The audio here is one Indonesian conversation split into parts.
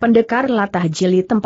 Pendekar Latah Jeli 40.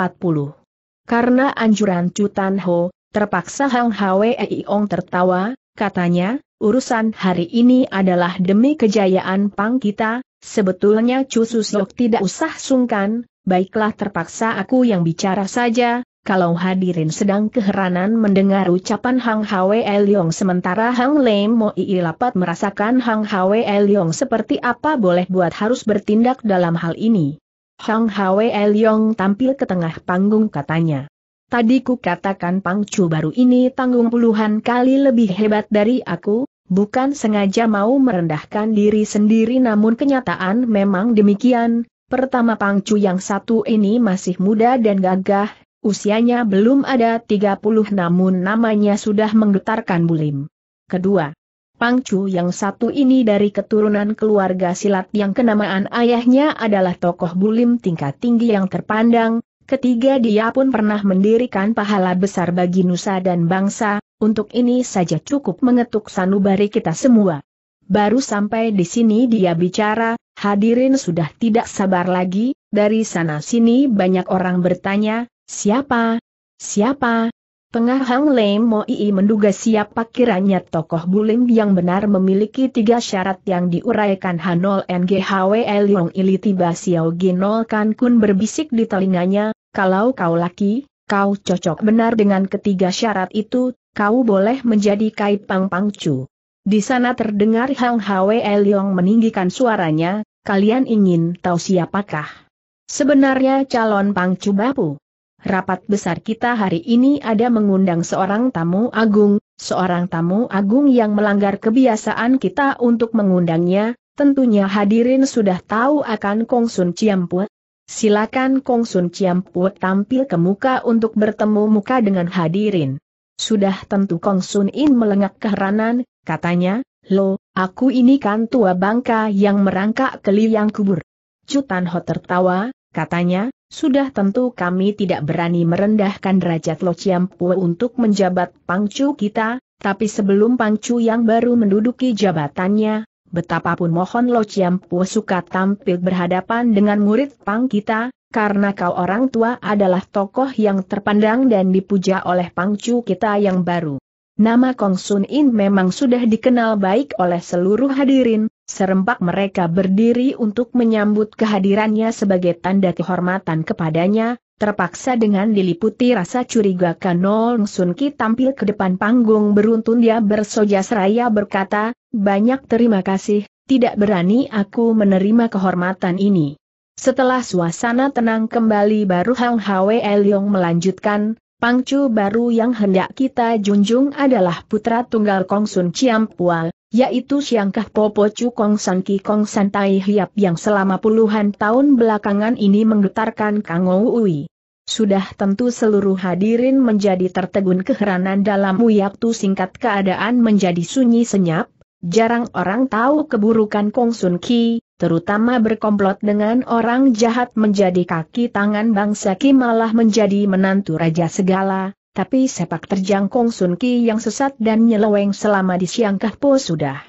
Karena anjuran Cutan Ho, terpaksa Hang Hwei Ong tertawa, katanya, urusan hari ini adalah demi kejayaan Pang kita, sebetulnya Chu Susok tidak usah sungkan, baiklah terpaksa aku yang bicara saja, kalau hadirin sedang keheranan mendengar ucapan Hang Hwe Liong sementara Hang Lei Mo Ii Lapat merasakan Hang Hwe Liong seperti apa boleh buat harus bertindak dalam hal ini. Hang Hwe Yong tampil ke tengah panggung katanya. Tadi ku katakan pangcu baru ini tanggung puluhan kali lebih hebat dari aku, bukan sengaja mau merendahkan diri sendiri namun kenyataan memang demikian. Pertama pangcu yang satu ini masih muda dan gagah, usianya belum ada 30 namun namanya sudah menggetarkan bulim. Kedua, Pangcu yang satu ini dari keturunan keluarga silat yang kenamaan ayahnya adalah tokoh bulim tingkat tinggi yang terpandang, ketiga dia pun pernah mendirikan pahala besar bagi nusa dan bangsa, untuk ini saja cukup mengetuk sanubari kita semua. Baru sampai di sini dia bicara, hadirin sudah tidak sabar lagi, dari sana sini banyak orang bertanya, siapa? Siapa? Pengar Hang Lei Mo Ii menduga siapa kiranya tokoh bulim yang benar memiliki tiga syarat yang diuraikan Hanol NGHW Yong Ili tiba Xiao Ginol Kan Kun berbisik di telinganya, kalau kau laki, kau cocok benar dengan ketiga syarat itu, kau boleh menjadi Kai Pang Pang Pangcu. Di sana terdengar Hang Hwe Yong meninggikan suaranya, kalian ingin tahu siapakah? Sebenarnya calon Pang Pangcu Bapu. Rapat besar kita hari ini ada mengundang seorang tamu agung, seorang tamu agung yang melanggar kebiasaan kita untuk mengundangnya, tentunya hadirin sudah tahu akan Kong Sun Ciampue. Silakan Kong Sun Ciampue tampil ke muka untuk bertemu muka dengan hadirin. Sudah tentu Sun In melengak keheranan, katanya, Lo, aku ini kan tua bangka yang merangkak ke liang kubur. Cutan Ho tertawa, katanya, sudah tentu kami tidak berani merendahkan derajat Lo Chiampu untuk menjabat pangcu kita, tapi sebelum pangcu yang baru menduduki jabatannya, betapapun mohon Lo Chiampu suka tampil berhadapan dengan murid pang kita, karena kau orang tua adalah tokoh yang terpandang dan dipuja oleh pangcu kita yang baru. Nama Kong Sun In memang sudah dikenal baik oleh seluruh hadirin, Serempak mereka berdiri untuk menyambut kehadirannya sebagai tanda kehormatan kepadanya, terpaksa dengan diliputi rasa curiga Kanol Sun Ki tampil ke depan panggung beruntun dia bersoja seraya berkata, banyak terima kasih, tidak berani aku menerima kehormatan ini. Setelah suasana tenang kembali baru Hang Hwe Elyong melanjutkan, Pangcu baru yang hendak kita junjung adalah putra tunggal Kongsun Chiam Pual, yaitu Siangkah Popo Chu Kong San Ki Kong San Tai Hiap yang selama puluhan tahun belakangan ini menggetarkan Kang Oui. Sudah tentu seluruh hadirin menjadi tertegun keheranan dalam waktu singkat keadaan menjadi sunyi senyap, Jarang orang tahu keburukan Kong Sun Ki, terutama berkomplot dengan orang jahat menjadi kaki tangan bangsa Ki malah menjadi menantu raja segala, tapi sepak terjang Kong Sun Ki yang sesat dan nyeleweng selama di Siangkah Po sudah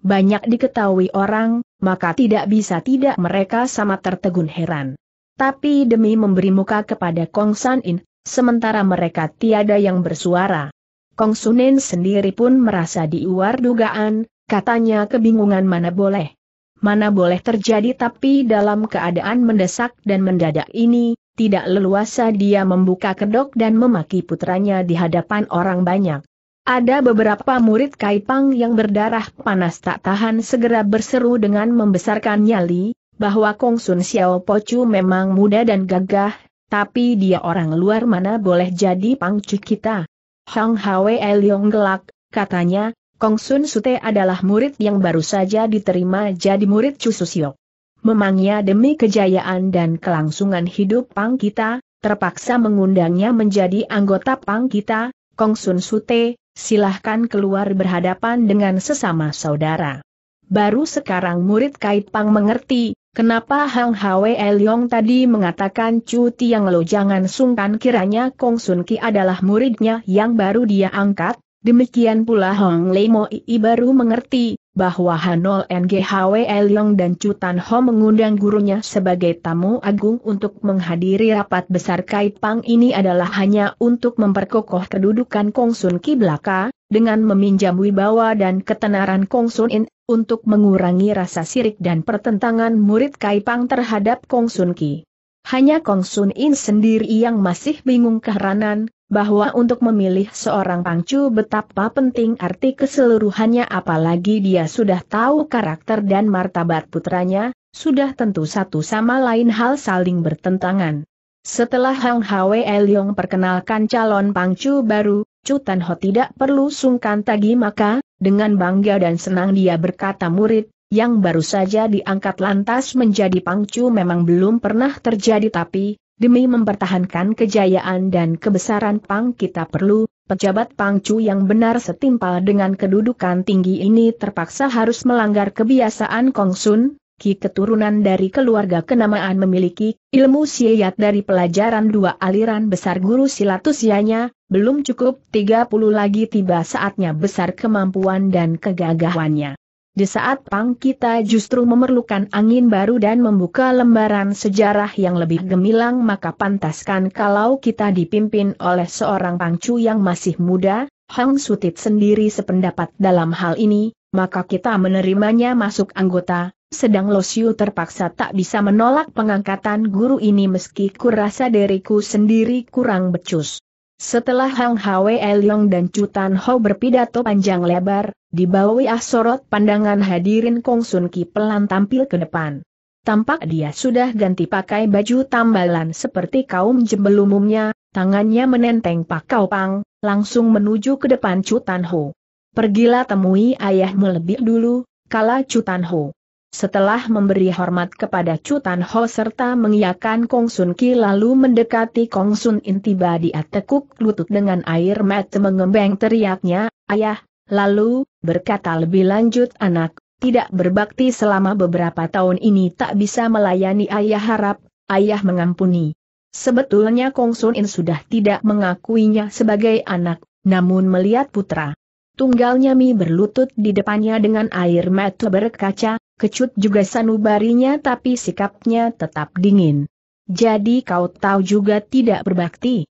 banyak diketahui orang, maka tidak bisa tidak mereka sama tertegun heran. Tapi demi memberi muka kepada Kong San In, sementara mereka tiada yang bersuara. Kong Sunin sendiri pun merasa diuar dugaan, Katanya kebingungan mana boleh. Mana boleh terjadi tapi dalam keadaan mendesak dan mendadak ini, tidak leluasa dia membuka kedok dan memaki putranya di hadapan orang banyak. Ada beberapa murid Kaipang yang berdarah panas tak tahan segera berseru dengan membesarkan nyali, bahwa Kong Sun Xiao Pocu memang muda dan gagah, tapi dia orang luar mana boleh jadi pangcu kita. Hang Hwe Liong gelak, katanya, Kong Sun Sute adalah murid yang baru saja diterima jadi murid Chu Siok. Memangnya demi kejayaan dan kelangsungan hidup Pang kita, terpaksa mengundangnya menjadi anggota Pang kita, Kong Sun Sute, silahkan keluar berhadapan dengan sesama saudara. Baru sekarang murid Kai Pang mengerti, kenapa Hang Hwe Yong tadi mengatakan Chu Tiang Lo jangan sungkan kiranya Kong Sun Ki adalah muridnya yang baru dia angkat, Demikian pula Hong Lei Mo Ii baru mengerti, bahwa Hanol NGHW Elyong dan Cutan Ho mengundang gurunya sebagai tamu agung untuk menghadiri rapat besar Kaipang ini adalah hanya untuk memperkokoh kedudukan Kong Sun Ki belaka, dengan meminjam wibawa dan ketenaran Kong Sun In, untuk mengurangi rasa sirik dan pertentangan murid Kaipang terhadap Kong Sun Ki. Hanya Kong Sun In sendiri yang masih bingung keheranan, bahwa untuk memilih seorang pangcu betapa penting arti keseluruhannya apalagi dia sudah tahu karakter dan martabat putranya, sudah tentu satu sama lain hal saling bertentangan. Setelah Hang Hwe Elyong perkenalkan calon pangcu baru, Chu Tan Ho tidak perlu sungkan tagi maka, dengan bangga dan senang dia berkata murid, yang baru saja diangkat lantas menjadi pangcu memang belum pernah terjadi tapi, Demi mempertahankan kejayaan dan kebesaran Pang kita perlu, pejabat pang Pangcu yang benar setimpal dengan kedudukan tinggi ini terpaksa harus melanggar kebiasaan Kongsun, Ki keturunan dari keluarga kenamaan memiliki ilmu silat dari pelajaran dua aliran besar guru silatusianya, belum cukup 30 lagi tiba saatnya besar kemampuan dan kegagahannya. Di saat pang kita justru memerlukan angin baru dan membuka lembaran sejarah yang lebih gemilang maka pantaskan kalau kita dipimpin oleh seorang pangcu yang masih muda, Hang Sutit sendiri sependapat dalam hal ini, maka kita menerimanya masuk anggota, sedang Losiu terpaksa tak bisa menolak pengangkatan guru ini meski kurasa diriku sendiri kurang becus. Setelah Hang Hwe Elong dan Cutan Ho berpidato panjang lebar, dibawahi asorot pandangan hadirin Kong Sun Ki pelan tampil ke depan. Tampak dia sudah ganti pakai baju tambalan seperti kaum jembel umumnya, tangannya menenteng pakau pang, langsung menuju ke depan Cutan Ho. Pergilah temui ayahmu lebih dulu, kala Cutan Ho. Setelah memberi hormat kepada Cutan Ho serta mengiakan Kong Sun Ki lalu mendekati Kong Sun In tiba dia tekuk lutut dengan air mat mengembang teriaknya, ayah, lalu, berkata lebih lanjut anak, tidak berbakti selama beberapa tahun ini tak bisa melayani ayah harap, ayah mengampuni. Sebetulnya Kong Sun In sudah tidak mengakuinya sebagai anak, namun melihat putra. Tunggalnya Mi berlutut di depannya dengan air mata berkaca, kecut juga sanubarinya tapi sikapnya tetap dingin. Jadi kau tahu juga tidak berbakti?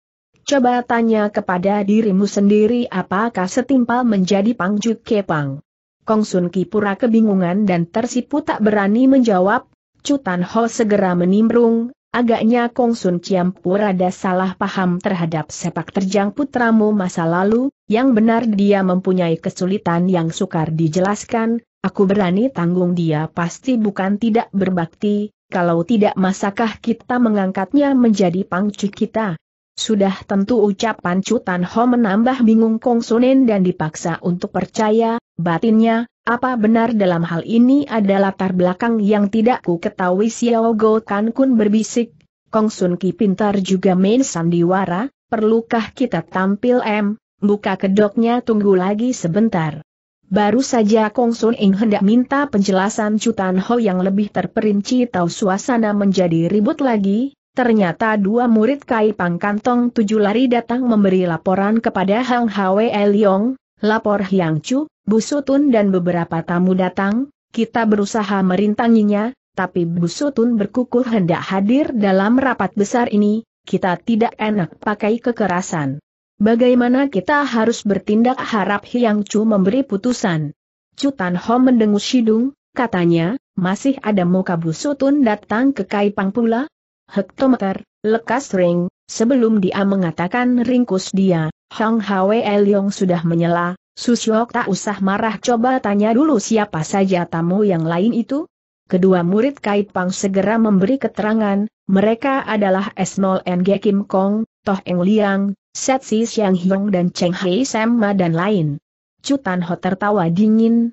Coba tanya kepada dirimu sendiri apakah setimpal menjadi pangju kepang. Kong Sun Kipura kebingungan dan tersipu tak berani menjawab, Cutan Ho segera menimbrung, agaknya Kong Sun pura ada salah paham terhadap sepak terjang putramu masa lalu, yang benar dia mempunyai kesulitan yang sukar dijelaskan, Aku berani tanggung dia pasti bukan tidak berbakti, kalau tidak masakah kita mengangkatnya menjadi pangcu kita? Sudah tentu ucapan Cutan Ho menambah bingung Kong Sunen dan dipaksa untuk percaya, batinnya, apa benar dalam hal ini ada latar belakang yang tidak ku ketahui Xiao Go Kan Kun berbisik, Kong Sun Ki pintar juga main sandiwara, perlukah kita tampil M, buka kedoknya tunggu lagi sebentar. Baru saja Kong Sun Ing hendak minta penjelasan Tan Ho yang lebih terperinci tahu suasana menjadi ribut lagi, ternyata dua murid Kai Pang Kantong tujuh lari datang memberi laporan kepada Hang Hwe Liong, lapor Hyang Chu, Bu Sutun dan beberapa tamu datang, kita berusaha merintanginya, tapi Bu Sutun berkukuh hendak hadir dalam rapat besar ini, kita tidak enak pakai kekerasan. Bagaimana kita harus bertindak harap Hyang Chu memberi putusan. Chu Tan Ho mendengus hidung, katanya, masih ada muka busutun datang ke Kaipang pula? Hektometer, lekas ring, sebelum dia mengatakan ringkus dia, Hong Hwe Yong sudah menyela, Susyok tak usah marah coba tanya dulu siapa saja tamu yang lain itu? Kedua murid Kaipang segera memberi keterangan, mereka adalah S0 NG Kim Kong, Toh Eng Liang, Set Si Siang Hiong dan Cheng Hei Sema dan lain. Cutan Ho tertawa dingin,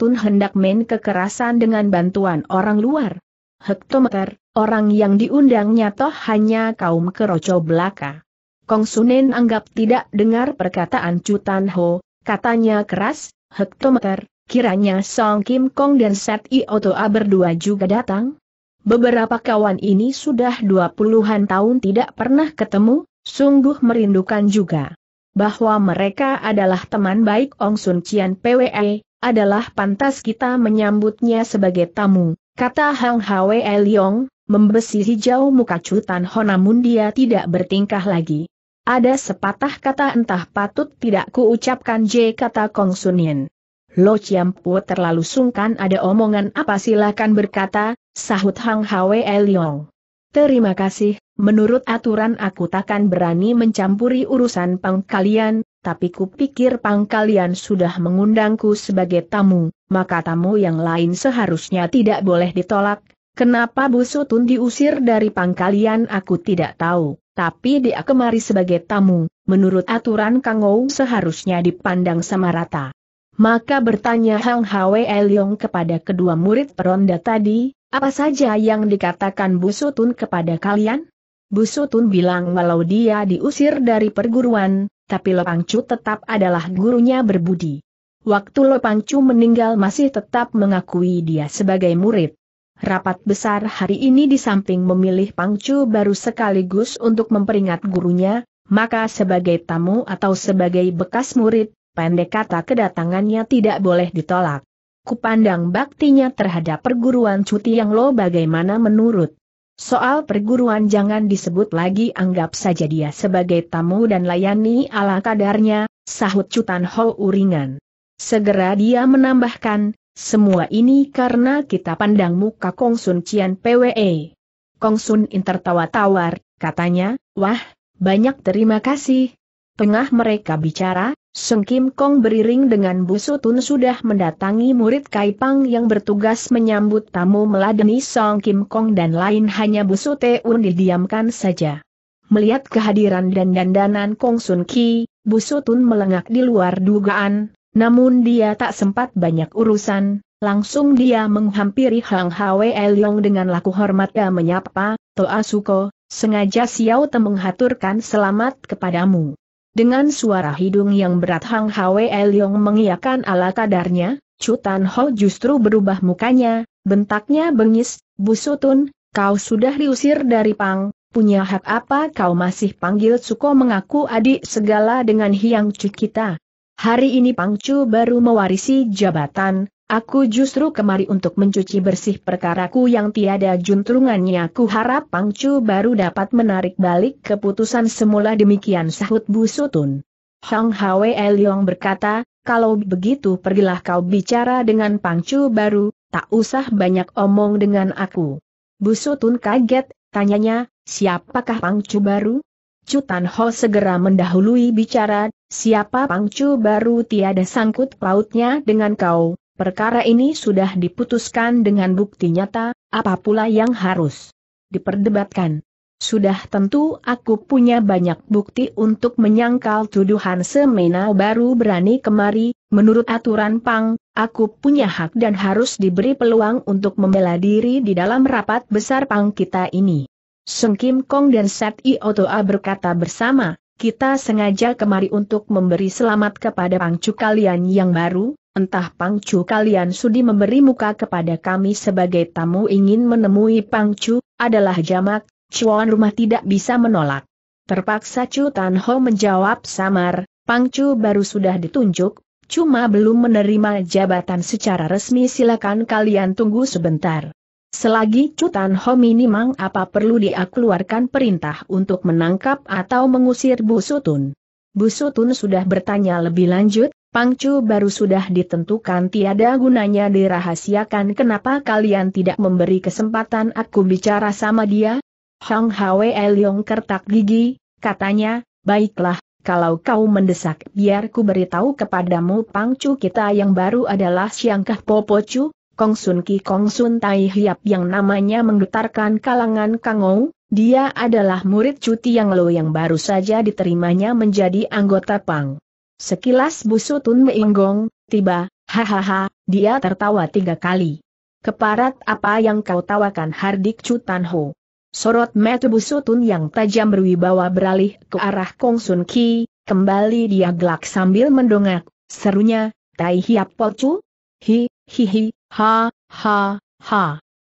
tun hendak main kekerasan dengan bantuan orang luar. Hektometer, orang yang diundangnya toh hanya kaum keroco belaka. Kong Sunen anggap tidak dengar perkataan Cutan Ho, katanya keras, Hektometer, kiranya Song Kim Kong dan Set Iotoa berdua juga datang? Beberapa kawan ini sudah dua puluhan tahun tidak pernah ketemu, sungguh merindukan juga. Bahwa mereka adalah teman baik Ong Sun Cian PWE, adalah pantas kita menyambutnya sebagai tamu, kata Hang Hwe Leong, membesi hijau muka Cutan Ho namun dia tidak bertingkah lagi. Ada sepatah kata entah patut tidak kuucapkan J kata Kong Sunin. Lo Chiampu terlalu sungkan ada omongan apa silakan berkata, sahut Hang Hwe Liong. Terima kasih, menurut aturan aku takkan berani mencampuri urusan pang kalian, tapi kupikir pang kalian sudah mengundangku sebagai tamu, maka tamu yang lain seharusnya tidak boleh ditolak. Kenapa Busutun diusir dari pang kalian aku tidak tahu, tapi dia kemari sebagai tamu, menurut aturan Kangou seharusnya dipandang sama rata. Maka bertanya Hang Hwe Elyong kepada kedua murid peronda tadi, apa saja yang dikatakan Bu Sutun kepada kalian? Bu Sutun bilang walau dia diusir dari perguruan, tapi Lepangcu tetap adalah gurunya berbudi. Waktu Lepangcu meninggal masih tetap mengakui dia sebagai murid. Rapat besar hari ini di samping memilih Pangcu baru sekaligus untuk memperingat gurunya, maka sebagai tamu atau sebagai bekas murid, pendek kata kedatangannya tidak boleh ditolak. Kupandang baktinya terhadap perguruan cuti yang lo bagaimana menurut. Soal perguruan jangan disebut lagi anggap saja dia sebagai tamu dan layani ala kadarnya, sahut Cutan Ho uringan. Segera dia menambahkan, semua ini karena kita pandang muka Kong Sun Cian PWE. Kong Sun In tertawa tawar, katanya, wah, banyak terima kasih. Tengah mereka bicara, Seng Kim Kong beriring dengan Busu Tun sudah mendatangi murid Kaipang yang bertugas menyambut tamu meladeni Song Kim Kong dan lain hanya Busu Teun didiamkan saja. Melihat kehadiran dan dandanan Kong Sun Ki, Busu Tun melengak di luar dugaan, namun dia tak sempat banyak urusan, langsung dia menghampiri Hang Hwe Elyong dengan laku hormat dan ya, menyapa, Toa Suko, sengaja Xiao Te menghaturkan selamat kepadamu. Dengan suara hidung yang berat Hang Hwe Leong mengiakan ala kadarnya, Chu Tan Ho justru berubah mukanya, bentaknya bengis, Busutun, kau sudah diusir dari Pang, punya hak apa kau masih panggil Suko mengaku adik segala dengan Hiang Chu kita. Hari ini Pang Chu baru mewarisi jabatan, Aku justru kemari untuk mencuci bersih perkara ku yang tiada juntrungannya. Ku harap Pangcu baru dapat menarik balik keputusan semula demikian sahut Bu Sutun. Hang Hwe Elyong berkata, kalau begitu pergilah kau bicara dengan Pangcu baru, tak usah banyak omong dengan aku. Bu Sutun kaget, tanyanya, siapakah Pangcu baru? Cutan Ho segera mendahului bicara, siapa Pangcu baru tiada sangkut pautnya dengan kau, Perkara ini sudah diputuskan dengan bukti nyata, apa pula yang harus diperdebatkan. Sudah tentu aku punya banyak bukti untuk menyangkal tuduhan Semena baru berani kemari, menurut aturan Pang, aku punya hak dan harus diberi peluang untuk membela diri di dalam rapat besar Pang kita ini. Seng Kim Kong dan Set I Otoa berkata bersama, kita sengaja kemari untuk memberi selamat kepada Pangcu kalian yang baru, Entah Pangcu kalian sudi memberi muka kepada kami sebagai tamu ingin menemui Pangcu, adalah jamak, cuan rumah tidak bisa menolak. Terpaksa Chu Tan Ho menjawab samar, Pangcu baru sudah ditunjuk, cuma belum menerima jabatan secara resmi silakan kalian tunggu sebentar. Selagi Chu Tan Ho minimal apa perlu dia keluarkan perintah untuk menangkap atau mengusir Bu Sutun. Bu Sutun sudah bertanya lebih lanjut, Pangcu baru sudah ditentukan tiada gunanya dirahasiakan kenapa kalian tidak memberi kesempatan aku bicara sama dia? Hong Hwe Elyong kertak gigi, katanya, baiklah, kalau kau mendesak biar ku beritahu kepadamu Pangcu kita yang baru adalah Siangkah Popocu, Kong Sun Ki Kong Sun Tai Hiap yang namanya menggetarkan kalangan Kangou, dia adalah murid cuti yang lo yang baru saja diterimanya menjadi anggota Pang. Sekilas busu Tun Meinggong, tiba, hahaha, dia tertawa tiga kali. Keparat apa yang kau tawakan Hardik Cutan Ho. Sorot mata busu Tun yang tajam berwibawa beralih ke arah Kong Sun Ki, kembali dia gelak sambil mendongak, serunya, Tai Hiap Pocu? Hi, hi hi, ha, ha, ha.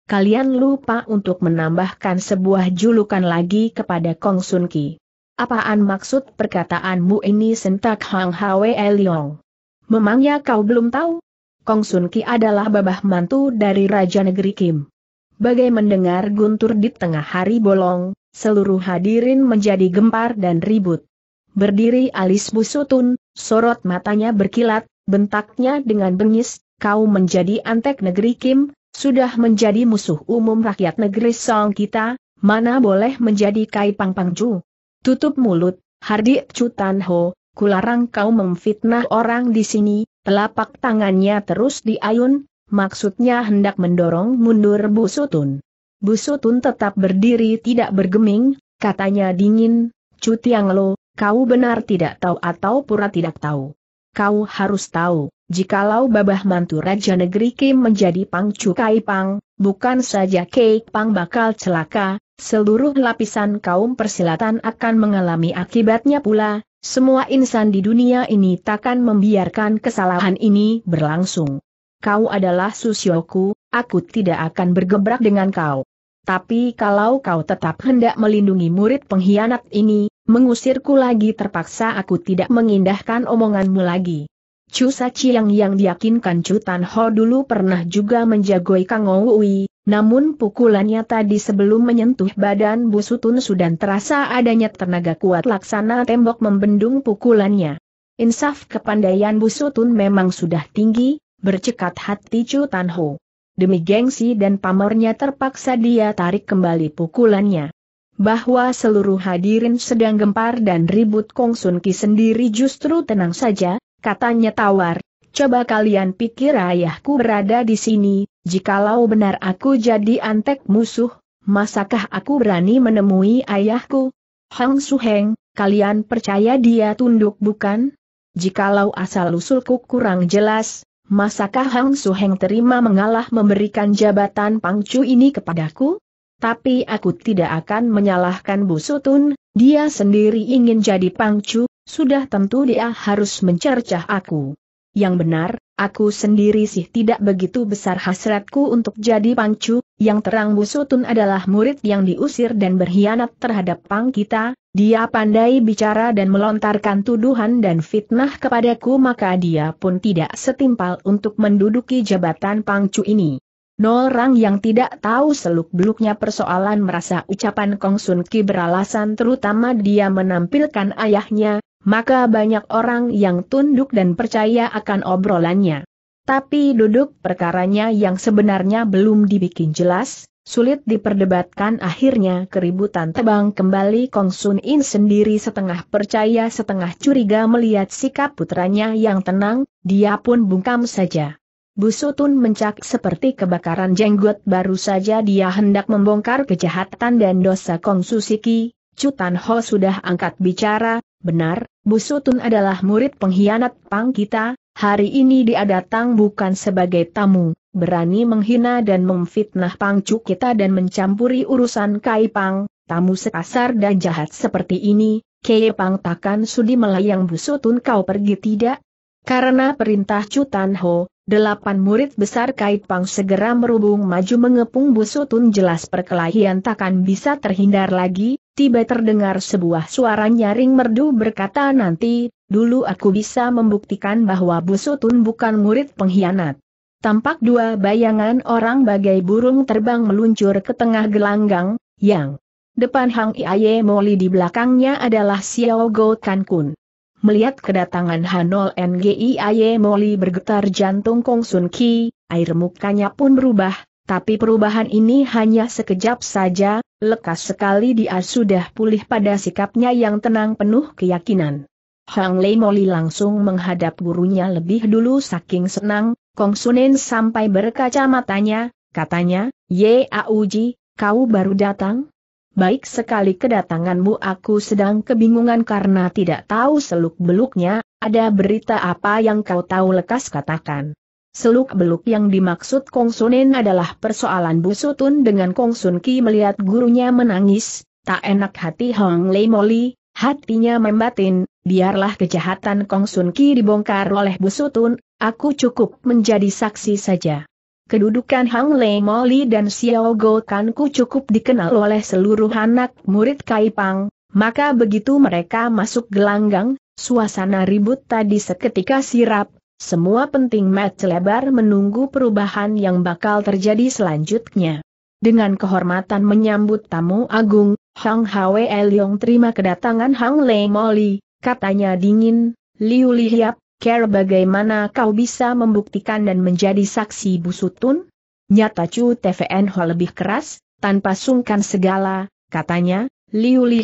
Kalian lupa untuk menambahkan sebuah julukan lagi kepada Kong Sun Ki. Apaan maksud perkataanmu ini sentak Hang Hwe Liong? Memangnya kau belum tahu? Kong Sun Ki adalah babah mantu dari Raja Negeri Kim. Bagai mendengar guntur di tengah hari bolong, seluruh hadirin menjadi gempar dan ribut. Berdiri alis busutun, sorot matanya berkilat, bentaknya dengan bengis, kau menjadi antek negeri Kim, sudah menjadi musuh umum rakyat negeri Song kita, mana boleh menjadi Kai Pang Pangju. Tutup mulut, Hardi cutanho, kularang kau memfitnah orang di sini, telapak tangannya terus diayun, maksudnya hendak mendorong mundur Busutun. Busutun tetap berdiri tidak bergeming, katanya dingin, Cutiang Lo, kau benar tidak tahu atau pura tidak tahu. Kau harus tahu, jikalau babah mantu Raja Negeri Kim menjadi Pang Cukai Pang, bukan saja Kei Pang bakal celaka, seluruh lapisan kaum persilatan akan mengalami akibatnya pula, semua insan di dunia ini takkan membiarkan kesalahan ini berlangsung. Kau adalah Susyoku, aku tidak akan bergebrak dengan kau. Tapi kalau kau tetap hendak melindungi murid pengkhianat ini, mengusirku lagi terpaksa aku tidak mengindahkan omonganmu lagi. Chu Sachiang yang diyakinkan Chu Tan Ho dulu pernah juga menjagoi Kang Owi, namun pukulannya tadi sebelum menyentuh badan Busutun sudah terasa adanya tenaga kuat laksana tembok membendung pukulannya. Insaf kepandaian Busutun memang sudah tinggi, bercekat hati Chu Tanho. Demi gengsi dan pamornya terpaksa dia tarik kembali pukulannya. Bahwa seluruh hadirin sedang gempar dan ribut Kong Sun Ki sendiri justru tenang saja, katanya tawar, Coba kalian pikir ayahku berada di sini, jikalau benar aku jadi antek musuh, masakah aku berani menemui ayahku? Hang Suheng, kalian percaya dia tunduk bukan? Jikalau asal-usulku kurang jelas, masakah Hang Suheng terima mengalah memberikan jabatan pangcu ini kepadaku? Tapi aku tidak akan menyalahkan Bu Sutun, dia sendiri ingin jadi pangcu, sudah tentu dia harus mencercah aku. Yang benar, aku sendiri sih tidak begitu besar hasratku untuk jadi pangcu. yang terang Busutun adalah murid yang diusir dan berkhianat terhadap pang kita, dia pandai bicara dan melontarkan tuduhan dan fitnah kepadaku maka dia pun tidak setimpal untuk menduduki jabatan pangcu ini. Orang yang tidak tahu seluk-beluknya persoalan merasa ucapan Kong Sun Ki beralasan terutama dia menampilkan ayahnya, maka banyak orang yang tunduk dan percaya akan obrolannya. Tapi duduk perkaranya yang sebenarnya belum dibikin jelas, sulit diperdebatkan akhirnya keributan tebang kembali Kong Sun In sendiri setengah percaya setengah curiga melihat sikap putranya yang tenang, dia pun bungkam saja. Busutun mencak seperti kebakaran jenggot baru saja dia hendak membongkar kejahatan dan dosa Kong Susiki, Cutan Ho sudah angkat bicara, Benar, Busutun adalah murid pengkhianat Pang kita, hari ini dia datang bukan sebagai tamu, berani menghina dan memfitnah Pangcuk kita dan mencampuri urusan Kai Pang, tamu sekasar dan jahat seperti ini, Kai Pang takkan sudi melayang Busutun kau pergi tidak? Karena perintah Cutan Ho, delapan murid besar Kai Pang segera merubung maju mengepung Busutun jelas perkelahian takkan bisa terhindar lagi, tiba terdengar sebuah suara nyaring merdu berkata nanti, dulu aku bisa membuktikan bahwa Busutun bukan murid pengkhianat. Tampak dua bayangan orang bagai burung terbang meluncur ke tengah gelanggang, yang depan Hang Iaye Moli di belakangnya adalah Xiao Go Kan Kun. Melihat kedatangan Hanol NGI Aye Moli bergetar jantung Kong Sun Ki, air mukanya pun berubah, tapi perubahan ini hanya sekejap saja, lekas sekali dia sudah pulih pada sikapnya yang tenang penuh keyakinan. Hang Lei Moli langsung menghadap gurunya lebih dulu saking senang, Kong Sunen sampai berkacamatanya, katanya, Ye Auji, kau baru datang? Baik sekali kedatanganmu aku sedang kebingungan karena tidak tahu seluk-beluknya, ada berita apa yang kau tahu lekas katakan. Seluk-beluk yang dimaksud Kong Sunen adalah persoalan Busutun dengan Kong Sun Ki melihat gurunya menangis, tak enak hati Hong Lei Moli, hatinya membatin, biarlah kejahatan Kong Sun Ki dibongkar oleh Busutun, aku cukup menjadi saksi saja. Kedudukan Hang Lei Moli dan Xiao Go Kanku cukup dikenal oleh seluruh anak murid Kaipang, maka begitu mereka masuk gelanggang, suasana ribut tadi seketika sirap, semua penting Matt Lebar menunggu perubahan yang bakal terjadi selanjutnya. Dengan kehormatan menyambut tamu agung, Hang Hwe Leong terima kedatangan Hang Lei Moli, katanya dingin, Liu Li Hiap, care bagaimana kau bisa membuktikan dan menjadi saksi busutun? Nyata Chu TVN Ho lebih keras, tanpa sungkan segala, katanya, Liu Li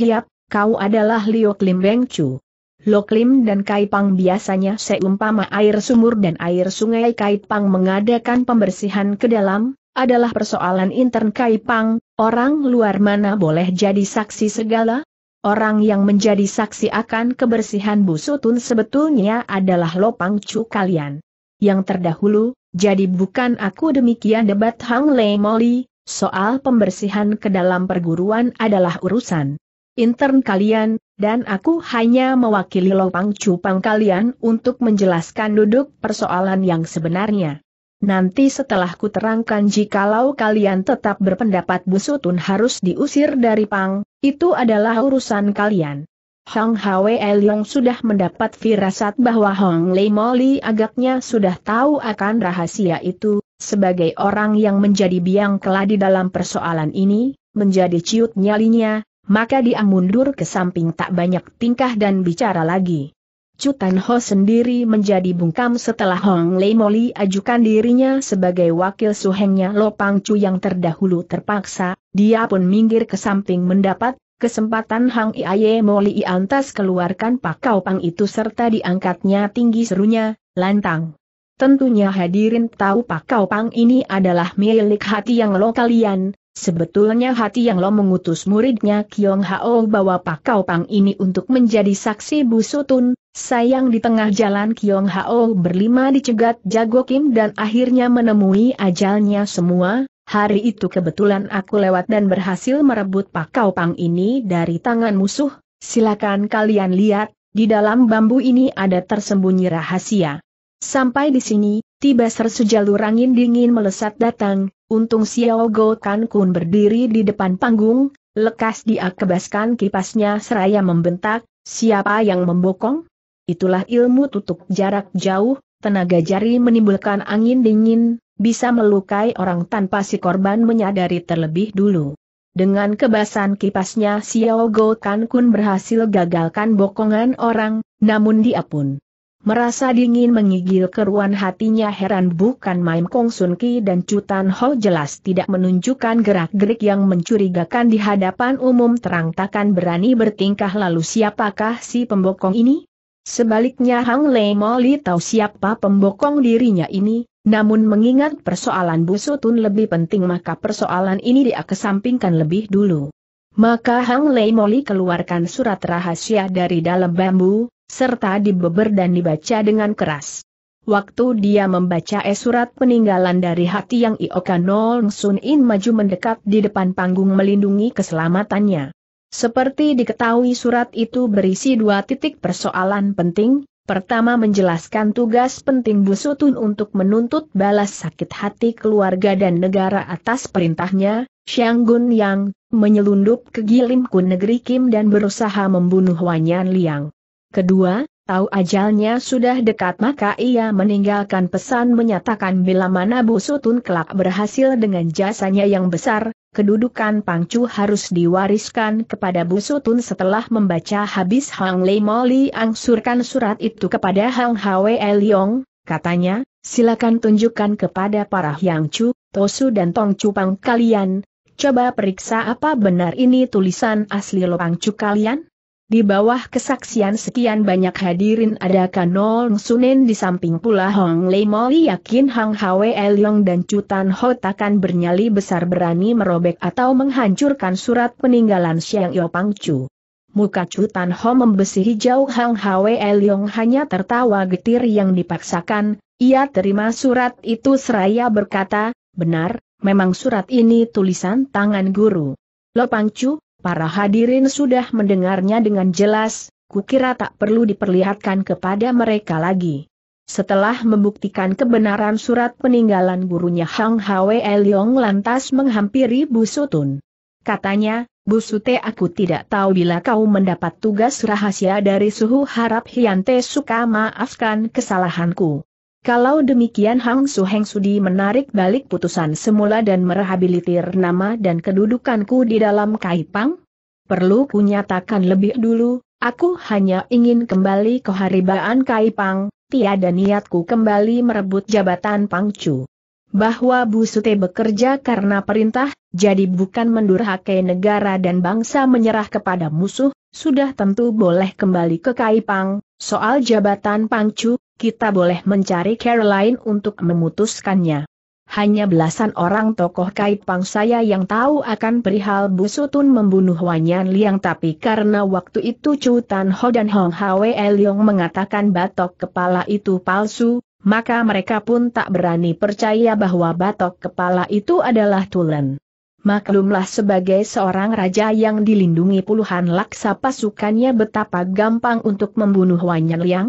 kau adalah Liu Klimbeng Chu. Loklim dan Kaipang biasanya seumpama air sumur dan air sungai Kaipang mengadakan pembersihan ke dalam, adalah persoalan intern Kaipang, orang luar mana boleh jadi saksi segala? Orang yang menjadi saksi akan kebersihan Busutun sebetulnya adalah Lopang cu kalian. Yang terdahulu, jadi bukan aku demikian debat Hang Le Moli, soal pembersihan ke dalam perguruan adalah urusan intern kalian, dan aku hanya mewakili lopang cupang kalian untuk menjelaskan duduk persoalan yang sebenarnya. Nanti setelah ku terangkan jikalau kalian tetap berpendapat Busutun harus diusir dari Pang, itu adalah urusan kalian. Hong Hwe Leong sudah mendapat firasat bahwa Hong Lei Moli agaknya sudah tahu akan rahasia itu, sebagai orang yang menjadi biang keladi dalam persoalan ini, menjadi ciut nyalinya, maka dia mundur ke samping tak banyak tingkah dan bicara lagi. Cutan Ho sendiri menjadi bungkam setelah Hong Lei Moli ajukan dirinya sebagai wakil suhengnya Pang Chu yang terdahulu terpaksa, dia pun minggir ke samping mendapat kesempatan Hang Iaye Moli antas keluarkan pakau pang itu serta diangkatnya tinggi serunya, lantang. Tentunya hadirin tahu pakau pang ini adalah milik hati yang lo kalian, Sebetulnya hati yang lo mengutus muridnya Kiong Hao bawa Pakau Pang ini untuk menjadi saksi busutun, sayang di tengah jalan Kiong Hao berlima dicegat Jago Kim dan akhirnya menemui ajalnya semua, hari itu kebetulan aku lewat dan berhasil merebut Pakau Pang ini dari tangan musuh, silakan kalian lihat, di dalam bambu ini ada tersembunyi rahasia. Sampai di sini, tiba seru jalur angin dingin melesat datang, Untung Xiao Go Kan Kun berdiri di depan panggung, lekas dia kebaskan kipasnya seraya membentak, siapa yang membokong? Itulah ilmu tutup jarak jauh, tenaga jari menimbulkan angin dingin, bisa melukai orang tanpa si korban menyadari terlebih dulu. Dengan kebasan kipasnya Xiao Go Kan Kun berhasil gagalkan bokongan orang, namun dia pun Merasa dingin mengigil keruan hatinya heran bukan Maim Kong Sun Ki dan Cutan Ho jelas tidak menunjukkan gerak-gerik yang mencurigakan di hadapan umum terang takkan berani bertingkah lalu siapakah si pembokong ini? Sebaliknya Hang Lei Moli tahu siapa pembokong dirinya ini, namun mengingat persoalan Bu Sutun lebih penting maka persoalan ini dia kesampingkan lebih dulu. Maka Hang Lei Moli keluarkan surat rahasia dari dalam bambu, serta dibeber dan dibaca dengan keras. Waktu dia membaca es surat peninggalan dari hati yang Ioka Nol Sun In maju mendekat di depan panggung melindungi keselamatannya. Seperti diketahui surat itu berisi dua titik persoalan penting, pertama menjelaskan tugas penting Busutun untuk menuntut balas sakit hati keluarga dan negara atas perintahnya, Xiang Gun Yang, menyelundup ke Gilimku negeri Kim dan berusaha membunuh Wanyan Liang. Kedua, tahu ajalnya sudah dekat maka ia meninggalkan pesan menyatakan bila mana Sutun kelak berhasil dengan jasanya yang besar, kedudukan Pangcu harus diwariskan kepada Sutun setelah membaca habis Hang Lei Moli angsurkan surat itu kepada Hang Hwe Liong, katanya, silakan tunjukkan kepada para Hyang Chu, Tosu dan Tong Chu Pang kalian, coba periksa apa benar ini tulisan asli Lo Pangcu kalian? Di bawah kesaksian sekian banyak hadirin ada Kanol Sunen di samping pula Hong Lei Moli yakin Hang Hwe Eliong dan Cutan Ho takkan bernyali besar berani merobek atau menghancurkan surat peninggalan Xiang Yo Chu. Muka Cutan Ho membesi hijau Hang Hwe Eliong hanya tertawa getir yang dipaksakan, ia terima surat itu seraya berkata, benar, memang surat ini tulisan tangan guru. Lo Pang Chu. Para hadirin sudah mendengarnya dengan jelas, kukira tak perlu diperlihatkan kepada mereka lagi. Setelah membuktikan kebenaran surat peninggalan gurunya Hang Hwe Leong lantas menghampiri Bu Sutun. Katanya, Bu Sute aku tidak tahu bila kau mendapat tugas rahasia dari suhu harap Hyante suka maafkan kesalahanku. Kalau demikian Hang Heng Sudi menarik balik putusan semula dan merehabilitir nama dan kedudukanku di dalam Kaipang? Perlu ku nyatakan lebih dulu, aku hanya ingin kembali ke haribaan Kaipang, tiada niatku kembali merebut jabatan Pangcu. Bahwa Bu Sute bekerja karena perintah, jadi bukan mendurhakai negara dan bangsa menyerah kepada musuh, sudah tentu boleh kembali ke Kaipang, soal jabatan Pangcu, kita boleh mencari Caroline untuk memutuskannya. Hanya belasan orang tokoh kait pang saya yang tahu akan perihal Busutun membunuh Wanyan Liang tapi karena waktu itu Chu Tan Ho dan Hong Hwe Liang mengatakan batok kepala itu palsu, maka mereka pun tak berani percaya bahwa batok kepala itu adalah Tulen. Maklumlah sebagai seorang raja yang dilindungi puluhan laksa pasukannya betapa gampang untuk membunuh Wanyan Liang,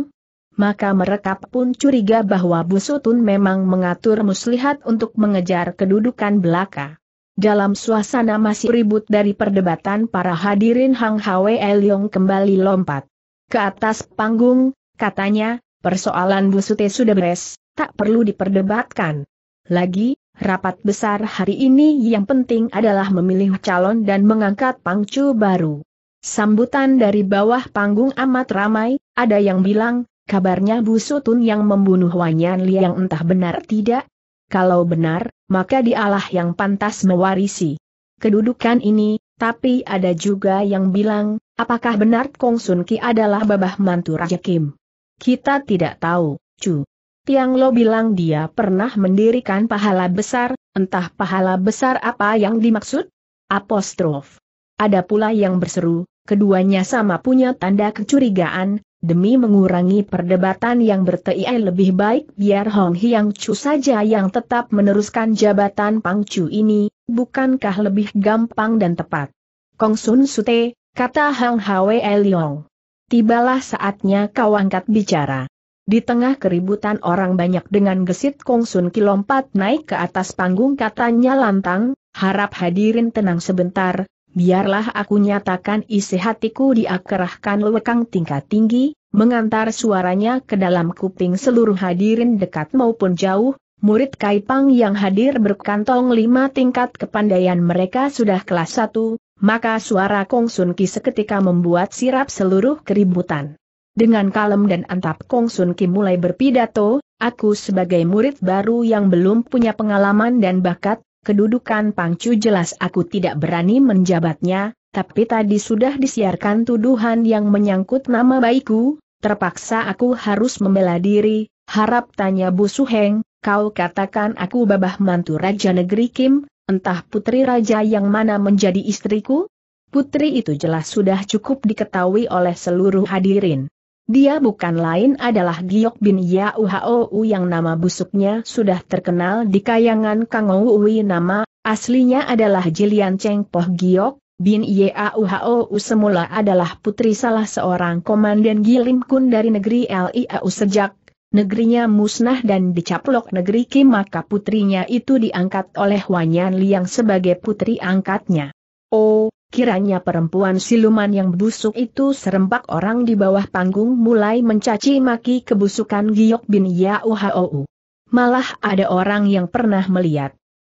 maka mereka pun curiga bahwa Busutun memang mengatur muslihat untuk mengejar kedudukan belaka. Dalam suasana masih ribut dari perdebatan para hadirin Hang Hwe Elyong kembali lompat ke atas panggung, katanya, persoalan Busute sudah beres, tak perlu diperdebatkan. Lagi, rapat besar hari ini yang penting adalah memilih calon dan mengangkat pangcu baru. Sambutan dari bawah panggung amat ramai, ada yang bilang, kabarnya Bu Sutun yang membunuh Wanyan Liang entah benar tidak? Kalau benar, maka dialah yang pantas mewarisi kedudukan ini, tapi ada juga yang bilang, apakah benar Kong Sun Ki adalah babah mantu Raja Kim? Kita tidak tahu, Cu. Tiang Lo bilang dia pernah mendirikan pahala besar, entah pahala besar apa yang dimaksud? Apostrof. Ada pula yang berseru, keduanya sama punya tanda kecurigaan, Demi mengurangi perdebatan yang bertiai lebih baik biar Hong Hyang Chu saja yang tetap meneruskan jabatan Pang Chu ini, bukankah lebih gampang dan tepat? Kong Sun Sute, kata Hang Hwe Liong. Tibalah saatnya kau angkat bicara. Di tengah keributan orang banyak dengan gesit Kong Sun kilompat naik ke atas panggung katanya lantang, harap hadirin tenang sebentar, biarlah aku nyatakan isi hatiku diakerahkan lewekang tingkat tinggi, mengantar suaranya ke dalam kuping seluruh hadirin dekat maupun jauh, murid Kaipang yang hadir berkantong lima tingkat kepandaian mereka sudah kelas satu, maka suara Kong Sun Ki seketika membuat sirap seluruh keributan. Dengan kalem dan antap Kong Sun Ki mulai berpidato, aku sebagai murid baru yang belum punya pengalaman dan bakat, kedudukan Pangcu jelas aku tidak berani menjabatnya, tapi tadi sudah disiarkan tuduhan yang menyangkut nama baikku, terpaksa aku harus membela diri, harap tanya Bu Suheng, kau katakan aku babah mantu Raja Negeri Kim, entah putri raja yang mana menjadi istriku? Putri itu jelas sudah cukup diketahui oleh seluruh hadirin. Dia bukan lain adalah Giok bin Yauhou yang nama busuknya sudah terkenal di kayangan Kang Ouwi nama, aslinya adalah Jilian Cheng Poh Giok, bin Yauhou semula adalah putri salah seorang komandan Gilim Kun dari negeri Liau sejak negerinya musnah dan dicaplok negeri Kim maka putrinya itu diangkat oleh Wanyan Liang sebagai putri angkatnya. Oh, Kiranya perempuan siluman yang busuk itu serempak orang di bawah panggung mulai mencaci maki kebusukan Giok bin Yauhou. Malah ada orang yang pernah melihat.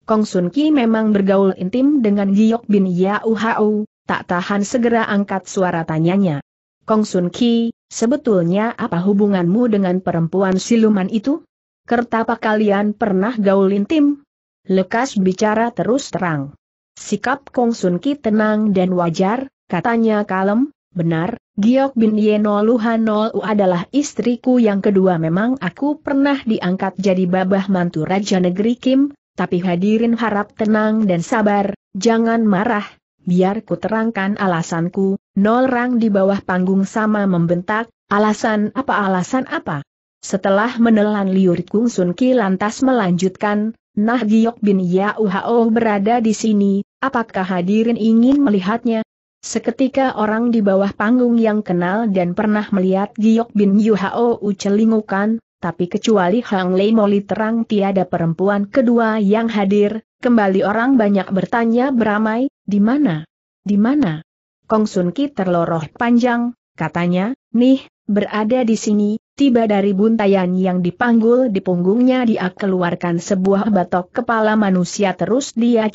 Kong Sun Ki memang bergaul intim dengan Giok bin Yauhou, tak tahan segera angkat suara tanyanya. Kong Sun Ki, sebetulnya apa hubunganmu dengan perempuan siluman itu? Kertapa kalian pernah gaul intim? Lekas bicara terus terang. Sikap Kong Sun Ki tenang dan wajar, katanya kalem, benar, Giok Bin Yeno Luhanol adalah istriku yang kedua memang aku pernah diangkat jadi babah mantu Raja Negeri Kim, tapi hadirin harap tenang dan sabar, jangan marah, biar ku terangkan alasanku, nol rang di bawah panggung sama membentak, alasan apa alasan apa. Setelah menelan liur Kung Sun Ki lantas melanjutkan, Nah Giok bin Yauhao berada di sini, apakah hadirin ingin melihatnya? Seketika orang di bawah panggung yang kenal dan pernah melihat Giok bin Yuhao ucelingukan, tapi kecuali Hang Lei Moli terang tiada perempuan kedua yang hadir, kembali orang banyak bertanya beramai, di mana? Di mana? Kong Sun Ki terloroh panjang, katanya, nih, berada di sini, Tiba dari buntayan yang dipanggul di punggungnya dia keluarkan sebuah batok kepala manusia terus dia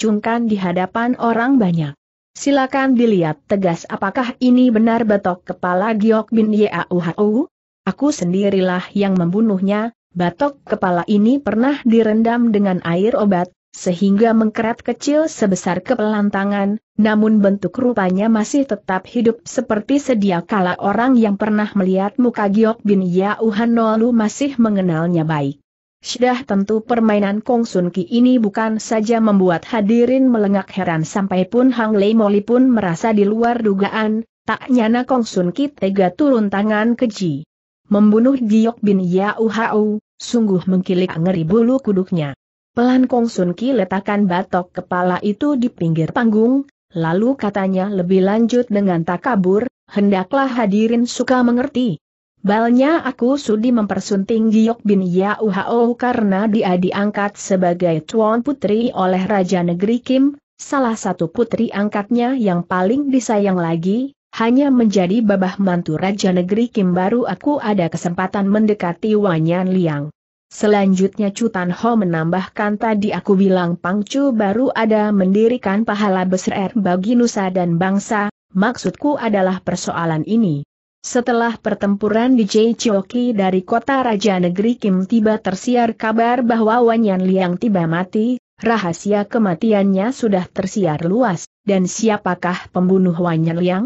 di hadapan orang banyak. Silakan dilihat tegas apakah ini benar batok kepala Giok bin Yauhau? Aku sendirilah yang membunuhnya, batok kepala ini pernah direndam dengan air obat, sehingga mengkerat kecil sebesar kepelantangan, namun bentuk rupanya masih tetap hidup seperti sedia kala orang yang pernah melihat muka Giok Bin Yauhan masih mengenalnya baik. Sudah tentu permainan Kong Sun Ki ini bukan saja membuat hadirin melengak heran sampai pun Hang Lei Moli pun merasa di luar dugaan, tak nyana Kong Sun Ki tega turun tangan keji. Membunuh Giok Bin Yauhau, sungguh mengkilik ngeri bulu kuduknya. Pelan Kong Sun Ki letakkan batok kepala itu di pinggir panggung, lalu katanya lebih lanjut dengan takabur, hendaklah hadirin suka mengerti. Balnya aku sudi mempersunting Giok bin Yauhao karena dia diangkat sebagai tuan putri oleh Raja Negeri Kim, salah satu putri angkatnya yang paling disayang lagi, hanya menjadi babah mantu Raja Negeri Kim baru aku ada kesempatan mendekati Wanyan Liang. Selanjutnya Chu Ho menambahkan tadi aku bilang Pang baru ada mendirikan pahala besar bagi nusa dan bangsa, maksudku adalah persoalan ini. Setelah pertempuran di Jaichoki dari kota Raja Negeri Kim tiba tersiar kabar bahwa Wanyan Liang tiba mati, rahasia kematiannya sudah tersiar luas, dan siapakah pembunuh Wanyan Liang?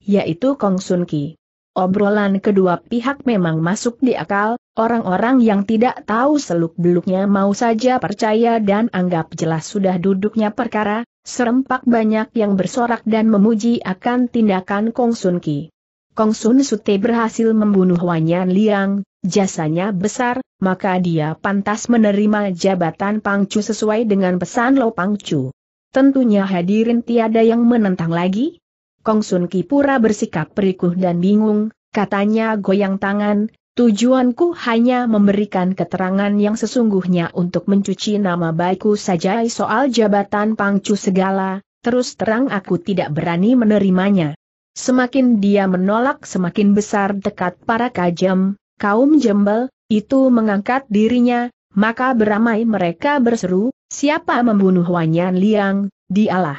Yaitu Kong Sun Ki. Obrolan kedua pihak memang masuk di akal, orang-orang yang tidak tahu seluk-beluknya mau saja percaya dan anggap jelas sudah duduknya perkara, serempak banyak yang bersorak dan memuji akan tindakan Kong Sun Ki. Kong Sun Sute berhasil membunuh Wanyan Liang, jasanya besar, maka dia pantas menerima jabatan Pangcu sesuai dengan pesan Lo Pangcu. Tentunya hadirin tiada yang menentang lagi, Kong Kongsun pura bersikap perikuh dan bingung, katanya goyang tangan, tujuanku hanya memberikan keterangan yang sesungguhnya untuk mencuci nama baikku saja soal jabatan pangcu segala, terus terang aku tidak berani menerimanya. Semakin dia menolak semakin besar dekat para kajam, kaum jembel, itu mengangkat dirinya, maka beramai mereka berseru, siapa membunuh Wanyan Liang, dialah.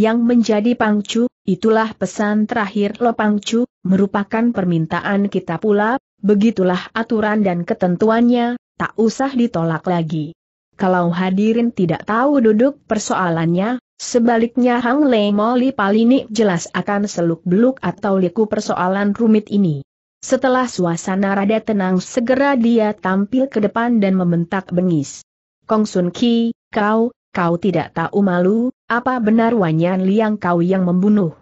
Yang menjadi pangcu, Itulah pesan terakhir Lopang Chu, merupakan permintaan kita pula, begitulah aturan dan ketentuannya, tak usah ditolak lagi. Kalau hadirin tidak tahu duduk persoalannya, sebaliknya Hang Lei Moli Palini jelas akan seluk-beluk atau liku persoalan rumit ini. Setelah suasana rada tenang segera dia tampil ke depan dan membentak bengis. Kong Sun Ki, kau, kau tidak tahu malu, apa benar Wanyan Liang kau yang membunuh?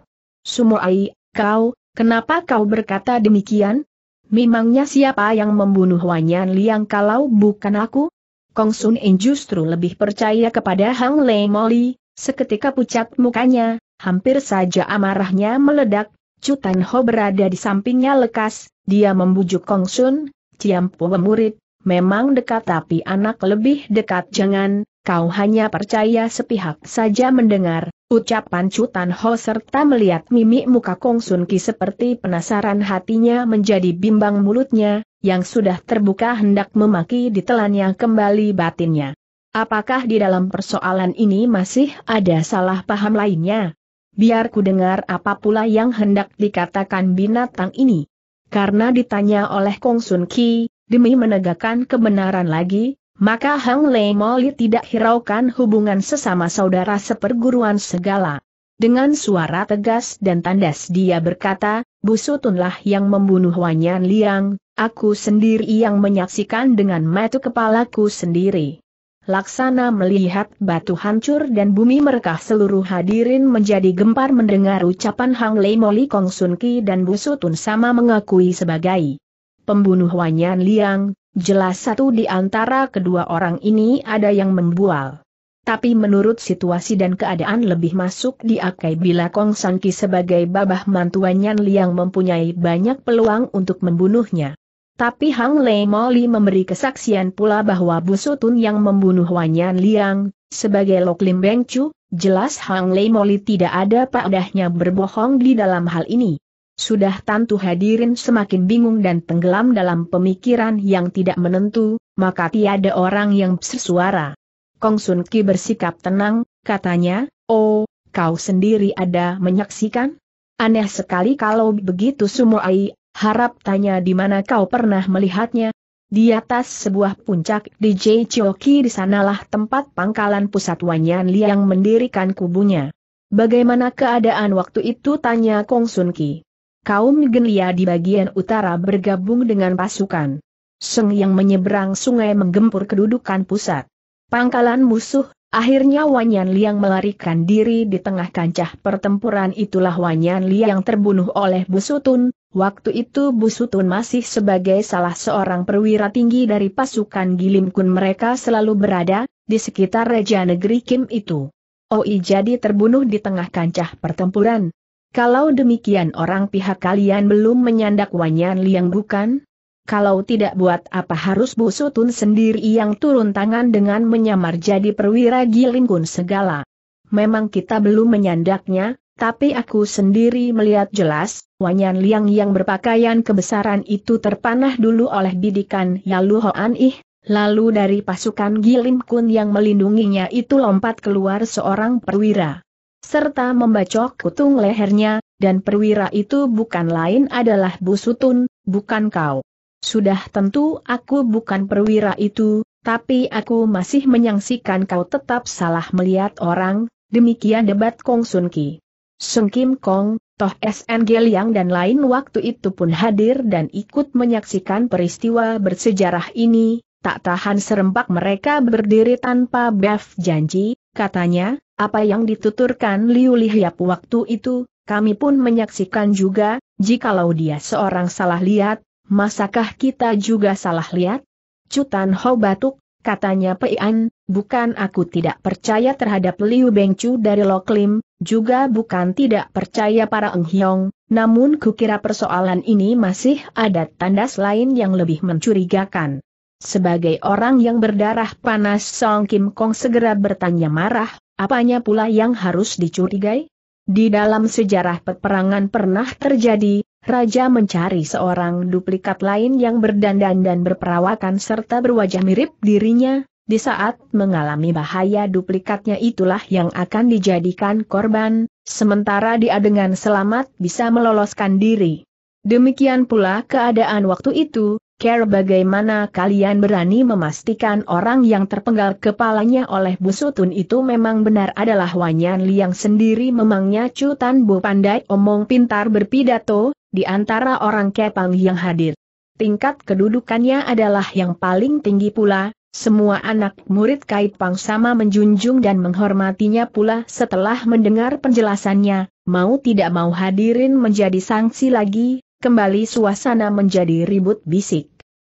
Sumoai, kau, kenapa kau berkata demikian? Memangnya siapa yang membunuh Wanyan Liang kalau bukan aku? Kong Sun In justru lebih percaya kepada Hang Lei Moli, seketika pucat mukanya, hampir saja amarahnya meledak, Cutan Ho berada di sampingnya lekas, dia membujuk Kong Sun, Ciampu murid, memang dekat tapi anak lebih dekat jangan, Kau hanya percaya sepihak saja mendengar, ucapan Cutan Ho serta melihat mimik muka Kong Sun Ki seperti penasaran hatinya menjadi bimbang mulutnya, yang sudah terbuka hendak memaki ditelannya kembali batinnya. Apakah di dalam persoalan ini masih ada salah paham lainnya? Biar ku dengar apa pula yang hendak dikatakan binatang ini. Karena ditanya oleh Kong Sun Ki, demi menegakkan kebenaran lagi, maka Hang Lei Moli tidak hiraukan hubungan sesama saudara seperguruan segala. Dengan suara tegas dan tandas dia berkata, Busutunlah yang membunuh Wanyan Liang, aku sendiri yang menyaksikan dengan mata kepalaku sendiri. Laksana melihat batu hancur dan bumi mereka seluruh hadirin menjadi gempar mendengar ucapan Hang Lei Moli Kong Sun Ki dan Busutun sama mengakui sebagai pembunuh Wanyan Liang, Jelas satu di antara kedua orang ini ada yang membual. Tapi menurut situasi dan keadaan lebih masuk diakai bila Kong San sebagai babah mantuannya Liang mempunyai banyak peluang untuk membunuhnya. Tapi Hang Lei Moli memberi kesaksian pula bahwa Busutun yang membunuh Wanyan Liang, sebagai Lok Lim Beng Chu, jelas Hang Lei Moli tidak ada padahnya berbohong di dalam hal ini. Sudah tentu hadirin semakin bingung dan tenggelam dalam pemikiran yang tidak menentu, maka tiada orang yang bersuara. Kong Sun Ki bersikap tenang, katanya, Oh, kau sendiri ada menyaksikan? Aneh sekali kalau begitu semua Ai harap tanya di mana kau pernah melihatnya. Di atas sebuah puncak di Jaichoki di sanalah tempat pangkalan pusat Wanyan Liang mendirikan kubunya. Bagaimana keadaan waktu itu tanya Kong Sun Ki kaum Genlia di bagian utara bergabung dengan pasukan. Seng yang menyeberang sungai menggempur kedudukan pusat. Pangkalan musuh, akhirnya Wanyan Liang melarikan diri di tengah kancah pertempuran itulah Wanyan Liang terbunuh oleh Busutun, waktu itu Busutun masih sebagai salah seorang perwira tinggi dari pasukan Gilim mereka selalu berada, di sekitar Raja Negeri Kim itu. Oi jadi terbunuh di tengah kancah pertempuran, kalau demikian orang pihak kalian belum menyandak Wanyan Liang bukan? Kalau tidak buat apa harus Bu sendiri yang turun tangan dengan menyamar jadi perwira Gilinkun segala. Memang kita belum menyandaknya, tapi aku sendiri melihat jelas, Wanyan Liang yang berpakaian kebesaran itu terpanah dulu oleh bidikan Yalu Hoan Ih, lalu dari pasukan Kun yang melindunginya itu lompat keluar seorang perwira serta membacok kutung lehernya, dan perwira itu bukan lain adalah Bu Sutun, bukan kau. Sudah tentu aku bukan perwira itu, tapi aku masih menyaksikan kau tetap salah melihat orang, demikian debat Kong Sun Ki. Sung Kim Kong, Toh SNG Liang dan lain waktu itu pun hadir dan ikut menyaksikan peristiwa bersejarah ini, tak tahan serempak mereka berdiri tanpa bef janji, katanya, apa yang dituturkan Liu Lihiap waktu itu, kami pun menyaksikan juga, jikalau dia seorang salah lihat, masakah kita juga salah lihat? Cutan Ho batuk, katanya Pei An, bukan aku tidak percaya terhadap Liu Bengcu dari Loklim, juga bukan tidak percaya para Eng Hiong, namun kukira persoalan ini masih ada tanda lain yang lebih mencurigakan. Sebagai orang yang berdarah panas Song Kim Kong segera bertanya marah, Apanya pula yang harus dicurigai? Di dalam sejarah peperangan pernah terjadi, Raja mencari seorang duplikat lain yang berdandan dan berperawakan serta berwajah mirip dirinya, di saat mengalami bahaya duplikatnya itulah yang akan dijadikan korban, sementara dia dengan selamat bisa meloloskan diri. Demikian pula keadaan waktu itu, Care bagaimana kalian berani memastikan orang yang terpenggal kepalanya oleh busutun itu memang benar adalah Wanyan Liang sendiri memangnya tan Bu pandai omong pintar berpidato, di antara orang kepang yang hadir. Tingkat kedudukannya adalah yang paling tinggi pula, semua anak murid Kait Pang sama menjunjung dan menghormatinya pula setelah mendengar penjelasannya, mau tidak mau hadirin menjadi sanksi lagi, kembali suasana menjadi ribut bisik.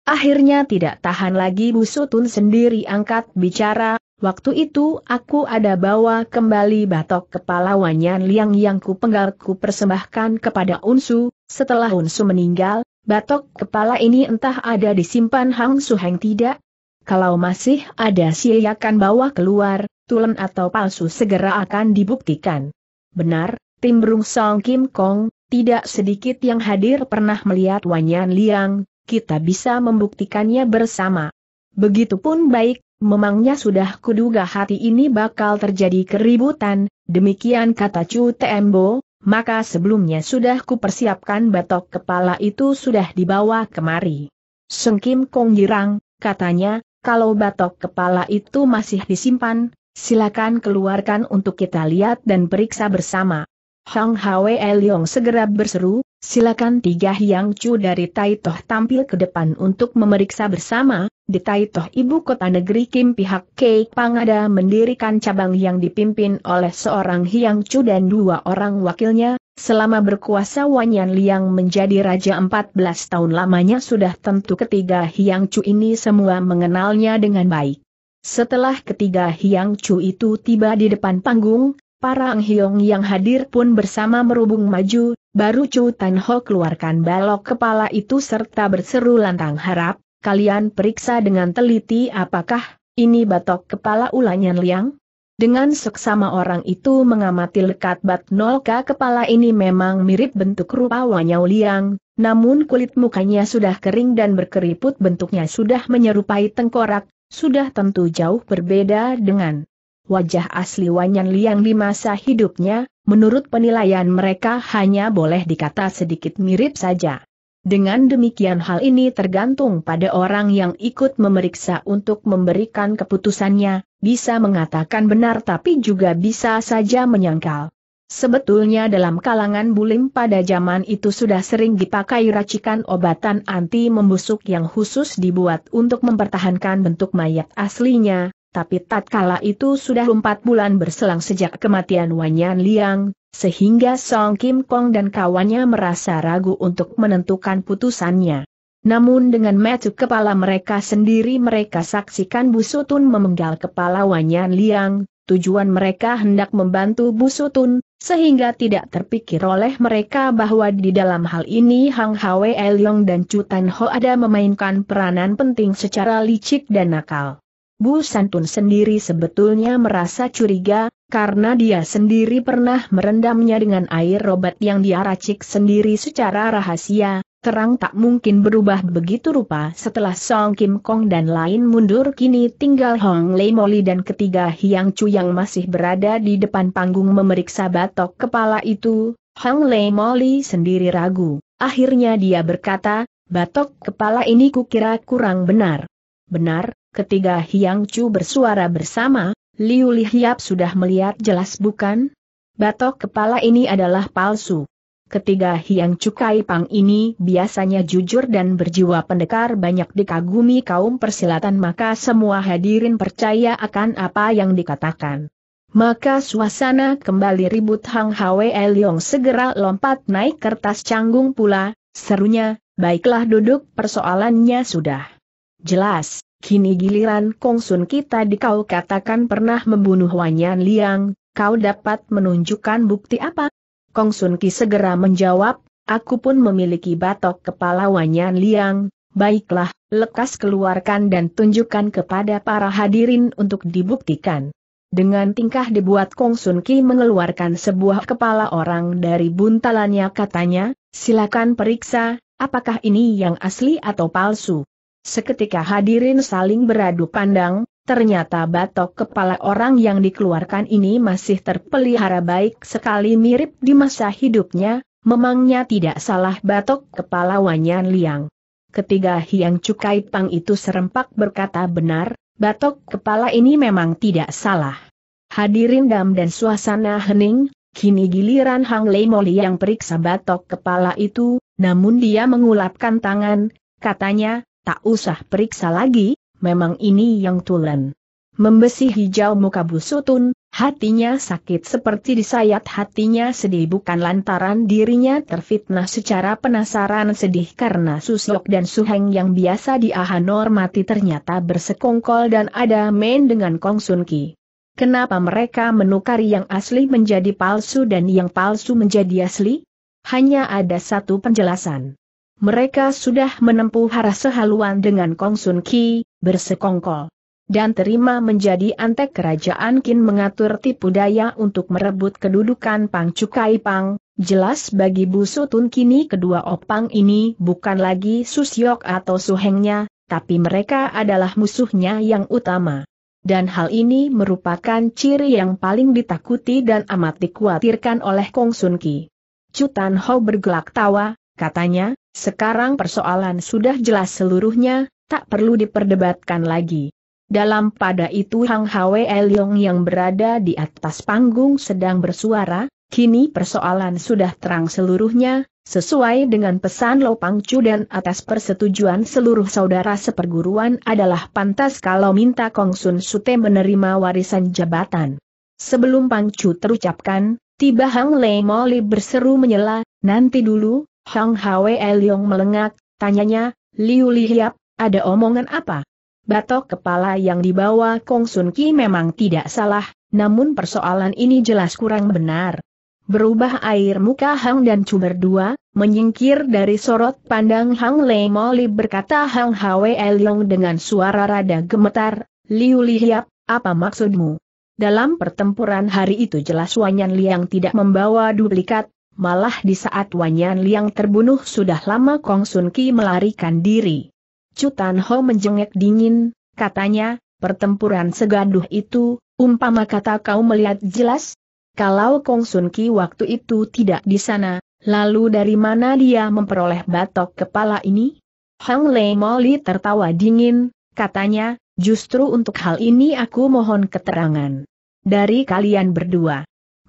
Akhirnya tidak tahan lagi Bu Sutun sendiri angkat bicara, waktu itu aku ada bawa kembali batok kepala Wanyan Liang yang ku penggal ku persembahkan kepada Unsu, setelah Unsu meninggal, batok kepala ini entah ada disimpan Hang Suheng tidak? Kalau masih ada akan ya bawa keluar, tulen atau palsu segera akan dibuktikan. Benar, Timbrung Song Kim Kong, tidak sedikit yang hadir pernah melihat Wanyan Liang, kita bisa membuktikannya bersama. Begitupun baik, memangnya sudah kuduga hati ini bakal terjadi keributan, demikian kata Chu Tembo, maka sebelumnya sudah kupersiapkan batok kepala itu sudah dibawa kemari. Seng Kim Kong Jirang, katanya, kalau batok kepala itu masih disimpan, silakan keluarkan untuk kita lihat dan periksa bersama. Hang Hwe Liong segera berseru, silakan tiga Hyang Chu dari Taitoh tampil ke depan untuk memeriksa bersama, di Taitoh Ibu Kota Negeri Kim pihak Kei Pangada mendirikan cabang yang dipimpin oleh seorang Hyang Chu dan dua orang wakilnya, selama berkuasa Wanyan Liang menjadi Raja 14 tahun lamanya sudah tentu ketiga Hyang Chu ini semua mengenalnya dengan baik. Setelah ketiga Hyang Chu itu tiba di depan panggung, Para anghyong yang hadir pun bersama merubung maju, baru Chu Tan Ho keluarkan balok kepala itu serta berseru lantang harap, kalian periksa dengan teliti apakah ini batok kepala ulanyan liang? Dengan seksama orang itu mengamati lekat bat nolka kepala ini memang mirip bentuk rupa wanyau liang, namun kulit mukanya sudah kering dan berkeriput bentuknya sudah menyerupai tengkorak, sudah tentu jauh berbeda dengan wajah asli Wanyan Liang di masa hidupnya, menurut penilaian mereka hanya boleh dikata sedikit mirip saja. Dengan demikian hal ini tergantung pada orang yang ikut memeriksa untuk memberikan keputusannya, bisa mengatakan benar tapi juga bisa saja menyangkal. Sebetulnya dalam kalangan bulim pada zaman itu sudah sering dipakai racikan obatan anti membusuk yang khusus dibuat untuk mempertahankan bentuk mayat aslinya, tapi tatkala itu sudah empat bulan berselang sejak kematian Wanyan Liang, sehingga Song Kim Kong dan kawannya merasa ragu untuk menentukan putusannya. Namun dengan metu kepala mereka sendiri mereka saksikan Busutun memenggal kepala Wanyan Liang, tujuan mereka hendak membantu Busutun, sehingga tidak terpikir oleh mereka bahwa di dalam hal ini Hang Hwe Elyong dan Chu Ho ada memainkan peranan penting secara licik dan nakal. Bu Santun sendiri sebetulnya merasa curiga, karena dia sendiri pernah merendamnya dengan air obat yang dia racik sendiri secara rahasia, terang tak mungkin berubah begitu rupa setelah Song Kim Kong dan lain mundur kini tinggal Hong Lei Moli dan ketiga Hyang Chu yang masih berada di depan panggung memeriksa batok kepala itu, Hong Lei Moli sendiri ragu, akhirnya dia berkata, batok kepala ini kukira kurang benar. Benar, Ketiga Hiang Chu bersuara bersama, Liu Lihiap sudah melihat jelas bukan? Batok kepala ini adalah palsu. Ketiga Hiang Chu Kai Pang ini biasanya jujur dan berjiwa pendekar banyak dikagumi kaum persilatan maka semua hadirin percaya akan apa yang dikatakan. Maka suasana kembali ribut Hang Hwe Leong segera lompat naik kertas canggung pula, serunya, baiklah duduk persoalannya sudah. Jelas, Kini giliran Kong Sun kita dikau katakan pernah membunuh Wanyan Liang, kau dapat menunjukkan bukti apa? Sun Ki segera menjawab, aku pun memiliki batok kepala Wanyan Liang, baiklah, lekas keluarkan dan tunjukkan kepada para hadirin untuk dibuktikan. Dengan tingkah dibuat Sun Ki mengeluarkan sebuah kepala orang dari buntalannya katanya, silakan periksa, apakah ini yang asli atau palsu. Seketika hadirin saling beradu pandang, ternyata batok kepala orang yang dikeluarkan ini masih terpelihara baik sekali mirip di masa hidupnya, memangnya tidak salah batok kepala Wanyan Liang. Ketiga Hiang Cukai Pang itu serempak berkata benar, batok kepala ini memang tidak salah. Hadirin dam dan suasana hening, kini giliran Hang Lei Moli yang periksa batok kepala itu, namun dia mengulapkan tangan, katanya, Tak usah periksa lagi, memang ini yang tulen. Membesi hijau muka busutun, hatinya sakit seperti disayat hatinya sedih bukan lantaran dirinya terfitnah secara penasaran sedih karena Susok dan Suheng yang biasa di diahan normati ternyata bersekongkol dan ada main dengan Kong Sun Ki. Kenapa mereka menukar yang asli menjadi palsu dan yang palsu menjadi asli? Hanya ada satu penjelasan. Mereka sudah menempuh hara sehaluan dengan Kong Sun Ki, bersekongkol. Dan terima menjadi antek kerajaan Kin mengatur tipu daya untuk merebut kedudukan Pang Cukai Pang, jelas bagi Bu Sutun kini kedua opang ini bukan lagi Susyok atau Suhengnya, tapi mereka adalah musuhnya yang utama. Dan hal ini merupakan ciri yang paling ditakuti dan amat dikhawatirkan oleh Kong Sun Ki. Cutan Ho bergelak tawa, katanya, sekarang persoalan sudah jelas seluruhnya, tak perlu diperdebatkan lagi. Dalam pada itu Hang Hwe Yong yang berada di atas panggung sedang bersuara, kini persoalan sudah terang seluruhnya, sesuai dengan pesan Lo Pang Chu dan atas persetujuan seluruh saudara seperguruan adalah pantas kalau minta Kong Sun Sute menerima warisan jabatan. Sebelum Pang Chu terucapkan, tiba Hang Lei Moli berseru menyela, nanti dulu, Hang Hwe Liong melengak, tanyanya, Liu Li Hiap, ada omongan apa? Batok kepala yang dibawa Kong Sun Ki memang tidak salah, namun persoalan ini jelas kurang benar. Berubah air muka Hang dan Chu berdua, menyingkir dari sorot pandang Hang Lei Moli berkata Hang Hwe Liong dengan suara rada gemetar, Liu Li Hiap, apa maksudmu? Dalam pertempuran hari itu jelas Wanyan Liang tidak membawa duplikat, Malah di saat Wanyan Liang terbunuh sudah lama Kong Sun Ki melarikan diri. Cutan Ho menjengek dingin, katanya, pertempuran segaduh itu, umpama kata kau melihat jelas? Kalau Kong Sun Ki waktu itu tidak di sana, lalu dari mana dia memperoleh batok kepala ini? Hang Lei Moli tertawa dingin, katanya, justru untuk hal ini aku mohon keterangan. Dari kalian berdua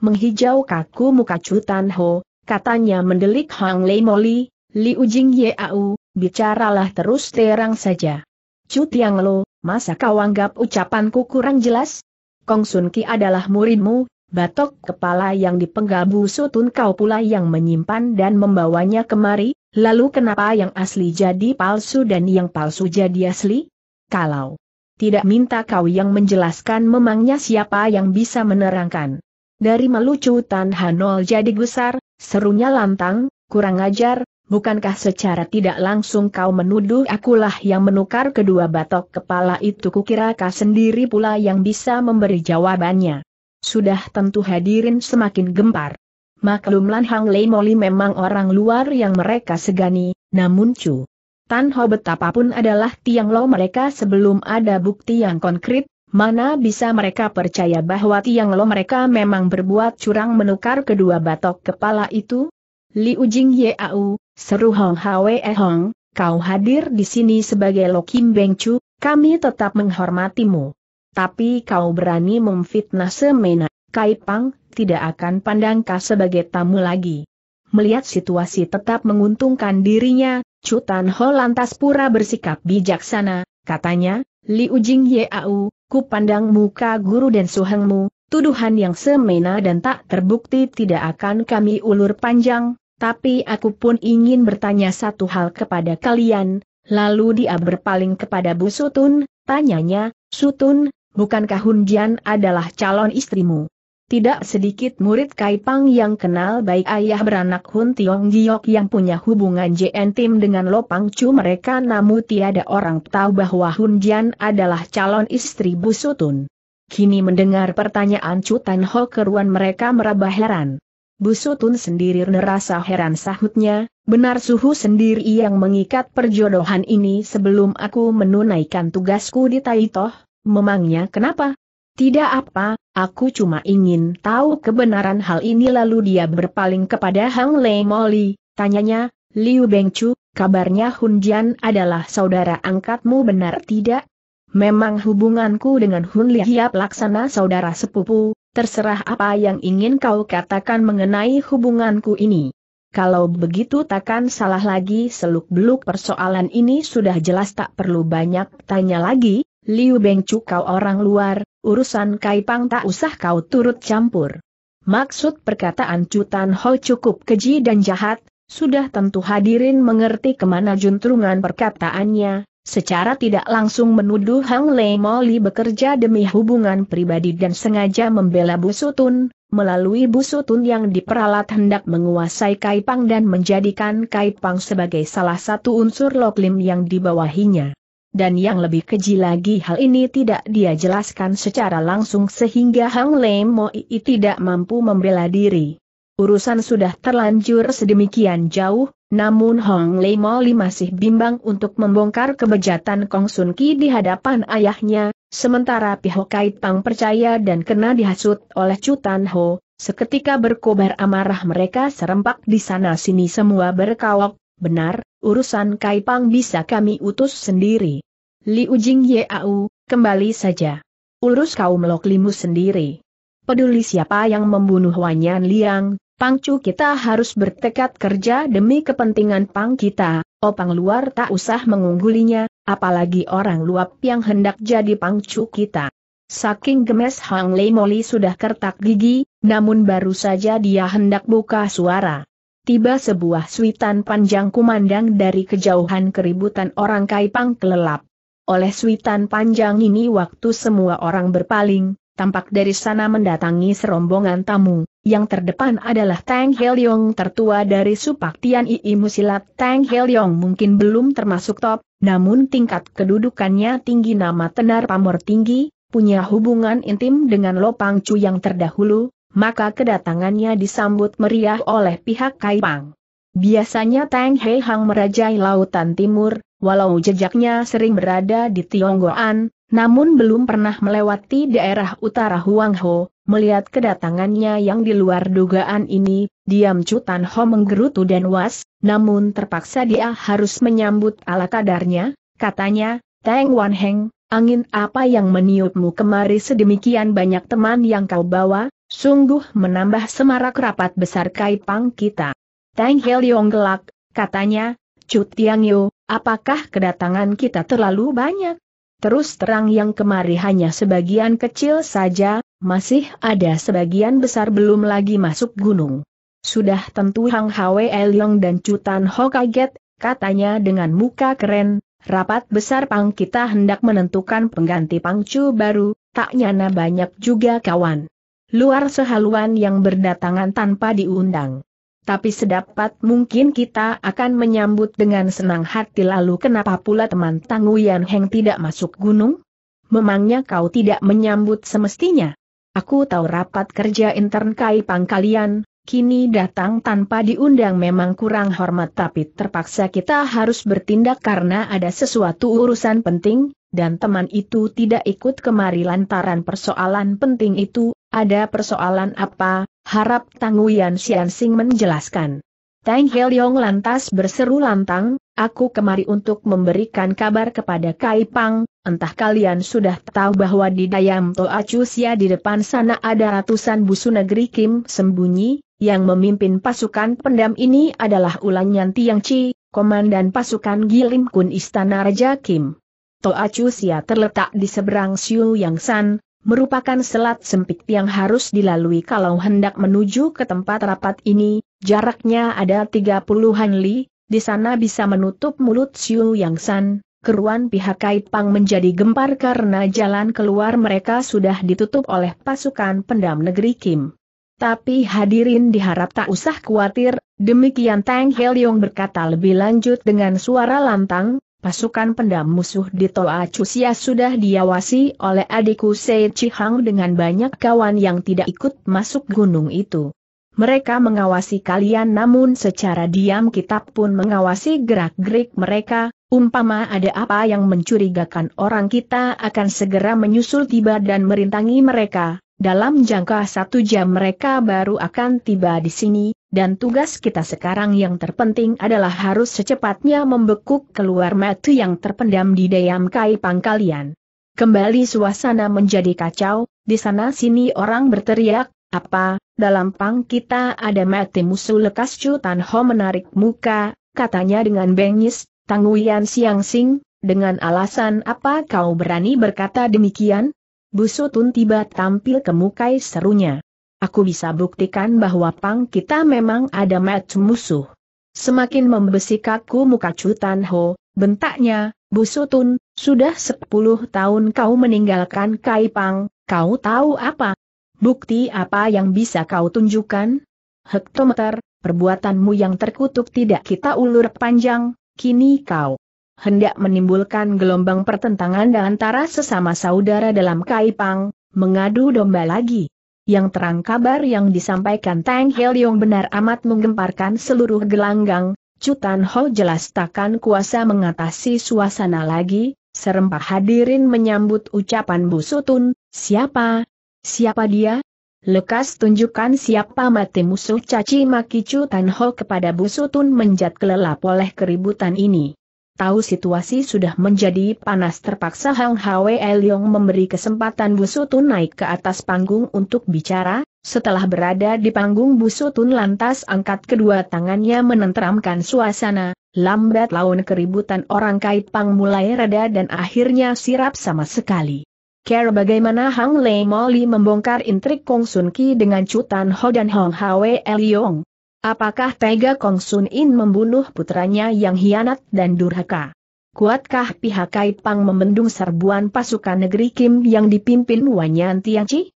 menghijau kaku muka cutanho, Ho, katanya mendelik Hang Lei Moli, Liu Jing Yeau, bicaralah terus terang saja. Cut Tiang Lo, masa kau anggap ucapanku kurang jelas? Kong Sun Ki adalah muridmu, batok kepala yang dipenggal busu Tun kau pula yang menyimpan dan membawanya kemari, lalu kenapa yang asli jadi palsu dan yang palsu jadi asli? Kalau tidak minta kau yang menjelaskan memangnya siapa yang bisa menerangkan. Dari melucu Tan Hanol jadi gusar, serunya lantang, kurang ajar, bukankah secara tidak langsung kau menuduh akulah yang menukar kedua batok kepala itu kukira kau sendiri pula yang bisa memberi jawabannya. Sudah tentu hadirin semakin gempar. Maklumlah Hang Lei Moli memang orang luar yang mereka segani, namun cu. Tan Ho betapapun adalah tiang lo mereka sebelum ada bukti yang konkret, Mana bisa mereka percaya bahwa Tiang Lo mereka memang berbuat curang menukar kedua batok kepala itu? Li Ujing Yau, seru Hong Hwe eh Hong, kau hadir di sini sebagai Lo Kim Beng Chu, kami tetap menghormatimu. Tapi kau berani memfitnah semena, Kai Pang, tidak akan pandang kau sebagai tamu lagi. Melihat situasi tetap menguntungkan dirinya, Cutan Ho lantas pura bersikap bijaksana, katanya, Li Ujing Yau, Ku pandang muka guru dan suhengmu, tuduhan yang semena dan tak terbukti tidak akan kami ulur panjang, tapi aku pun ingin bertanya satu hal kepada kalian, lalu dia berpaling kepada Bu Sutun, tanyanya, Sutun, bukankah Hunjian adalah calon istrimu? Tidak sedikit murid Kaipang yang kenal baik ayah beranak Hun Tiong Giok yang punya hubungan Tim dengan Lopang Chu mereka namun tiada orang tahu bahwa Hun Jian adalah calon istri Bu Sutun. Kini mendengar pertanyaan Chu Tan Ho keruan mereka meraba heran. Bu Sutun sendiri merasa heran sahutnya, benar suhu sendiri yang mengikat perjodohan ini sebelum aku menunaikan tugasku di Taitoh, memangnya kenapa? Tidak apa, Aku cuma ingin tahu kebenaran hal ini lalu dia berpaling kepada Hang Lei Moli, tanyanya, Liu Bengchu, kabarnya Hun Jian adalah saudara angkatmu benar tidak? Memang hubunganku dengan Hun Lihiap laksana saudara sepupu, terserah apa yang ingin kau katakan mengenai hubunganku ini. Kalau begitu takkan salah lagi seluk-beluk persoalan ini sudah jelas tak perlu banyak tanya lagi, Liu Bengcu kau orang luar, urusan Kaipang tak usah kau turut campur. Maksud perkataan Cutan Ho cukup keji dan jahat, sudah tentu hadirin mengerti kemana juntrungan perkataannya, secara tidak langsung menuduh Hang Lei Moli bekerja demi hubungan pribadi dan sengaja membela Busutun, melalui Busutun yang diperalat hendak menguasai Kaipang dan menjadikan Kaipang sebagai salah satu unsur loklim yang dibawahinya dan yang lebih keji lagi hal ini tidak dia jelaskan secara langsung sehingga Hang Lei Moi tidak mampu membela diri. Urusan sudah terlanjur sedemikian jauh, namun Hong Lei Moli masih bimbang untuk membongkar kebejatan Kong Sun Ki di hadapan ayahnya, sementara Piho Kait Pang percaya dan kena dihasut oleh Chu Tan Ho, seketika berkobar amarah mereka serempak di sana-sini semua berkawok, benar, urusan Kai Pang bisa kami utus sendiri. Liu Ujing Yau, kembali saja. Urus kaum loklimu sendiri. Peduli siapa yang membunuh Wanyan Liang, Pangcu kita harus bertekad kerja demi kepentingan Pang kita, opang luar tak usah mengunggulinya, apalagi orang luap yang hendak jadi Pangcu kita. Saking gemes Hang Lei Moli sudah kertak gigi, namun baru saja dia hendak buka suara. Tiba sebuah suitan panjang kumandang dari kejauhan keributan orang Kaipang kelelap. Oleh suitan panjang ini waktu semua orang berpaling, tampak dari sana mendatangi serombongan tamu, yang terdepan adalah Tang Yong tertua dari Supaktian II Musilat. Tang Yong mungkin belum termasuk top, namun tingkat kedudukannya tinggi nama tenar pamor tinggi, punya hubungan intim dengan Lopang Chu yang terdahulu, maka kedatangannya disambut meriah oleh pihak Kaipang. Biasanya Tang Hei Hang merajai lautan timur, Walau jejaknya sering berada di Tionggoan, namun belum pernah melewati daerah utara Huangho, melihat kedatangannya yang di luar dugaan ini, diam Cutan Ho menggerutu dan was, namun terpaksa dia harus menyambut ala kadarnya, katanya, Teng Wan Heng, angin apa yang meniupmu kemari sedemikian banyak teman yang kau bawa, sungguh menambah semarak rapat besar Kaipang kita. Teng Heliong gelak, katanya, Cutiangyo, apakah kedatangan kita terlalu banyak? Terus terang yang kemari hanya sebagian kecil saja, masih ada sebagian besar belum lagi masuk gunung. Sudah tentu Hang Hwe Elyong dan Cutan Ho kaget, katanya dengan muka keren, rapat besar Pang kita hendak menentukan pengganti Pangcu baru, tak nyana banyak juga kawan. Luar sehaluan yang berdatangan tanpa diundang tapi sedapat mungkin kita akan menyambut dengan senang hati lalu kenapa pula teman Tanguyan Heng tidak masuk gunung? Memangnya kau tidak menyambut semestinya? Aku tahu rapat kerja intern Kai Pang kalian, kini datang tanpa diundang memang kurang hormat tapi terpaksa kita harus bertindak karena ada sesuatu urusan penting, dan teman itu tidak ikut kemari lantaran persoalan penting itu, ada persoalan apa? Harap Tang Wian Xian Sing menjelaskan. Tang Yong lantas berseru lantang, aku kemari untuk memberikan kabar kepada Kai Pang, entah kalian sudah tahu bahwa di Dayam Toa Chusia di depan sana ada ratusan busu negeri Kim sembunyi, yang memimpin pasukan pendam ini adalah Ulan Yan Tiang Chi, komandan pasukan Gilim Kun Istana Raja Kim. Toa Chusia terletak di seberang Siu Yang San, merupakan selat sempit yang harus dilalui kalau hendak menuju ke tempat rapat ini, jaraknya ada 30-an li, di sana bisa menutup mulut Siu Yang San, keruan pihak kait Kaipang menjadi gempar karena jalan keluar mereka sudah ditutup oleh pasukan pendam negeri Kim. Tapi hadirin diharap tak usah khawatir, demikian Tang Hel Yong berkata lebih lanjut dengan suara lantang, pasukan pendam musuh di Toa Chusia sudah diawasi oleh adikku Sei Chihang dengan banyak kawan yang tidak ikut masuk gunung itu. Mereka mengawasi kalian namun secara diam kita pun mengawasi gerak-gerik mereka, umpama ada apa yang mencurigakan orang kita akan segera menyusul tiba dan merintangi mereka, dalam jangka satu jam mereka baru akan tiba di sini, dan tugas kita sekarang yang terpenting adalah harus secepatnya membekuk keluar metu yang terpendam di dayam kai pangkalian. Kembali suasana menjadi kacau, di sana-sini orang berteriak, apa, dalam pang kita ada mati musuh lekas Chu Tan Ho menarik muka, katanya dengan bengis, Tanguyan Siang Sing, dengan alasan apa kau berani berkata demikian? Busutun tiba tampil ke kemukai serunya. Aku bisa buktikan bahwa pang kita memang ada match musuh. Semakin membesikaku muka Cutan Ho, bentaknya, Busutun, sudah sepuluh tahun kau meninggalkan Kai Pang, kau tahu apa? Bukti apa yang bisa kau tunjukkan? Hektometer, perbuatanmu yang terkutuk tidak kita ulur panjang, kini kau hendak menimbulkan gelombang pertentangan antara sesama saudara dalam Kaipang, mengadu domba lagi. Yang terang kabar yang disampaikan Tang Heliong benar amat menggemparkan seluruh gelanggang, Cutan Ho jelas takkan kuasa mengatasi suasana lagi, serempak hadirin menyambut ucapan Bu Sutun, siapa? Siapa dia? Lekas tunjukkan siapa mati musuh caci maki Cutan Ho kepada Bu Sutun menjat kelelap oleh keributan ini. Tahu situasi sudah menjadi panas terpaksa Hang Hwe Leong memberi kesempatan Bu Sutun naik ke atas panggung untuk bicara, setelah berada di panggung Bu Sutun lantas angkat kedua tangannya menenteramkan suasana, lambat laun keributan orang kait pang mulai reda dan akhirnya sirap sama sekali. Care bagaimana Hang Lei Moli membongkar intrik Kong Sun Ki dengan Cutan Ho dan Hong Hwe Leong. Apakah tega Kong Sun In membunuh putranya yang hianat dan durhaka? Kuatkah pihak Kaipang membendung serbuan pasukan negeri Kim yang dipimpin Wanyan Tianci?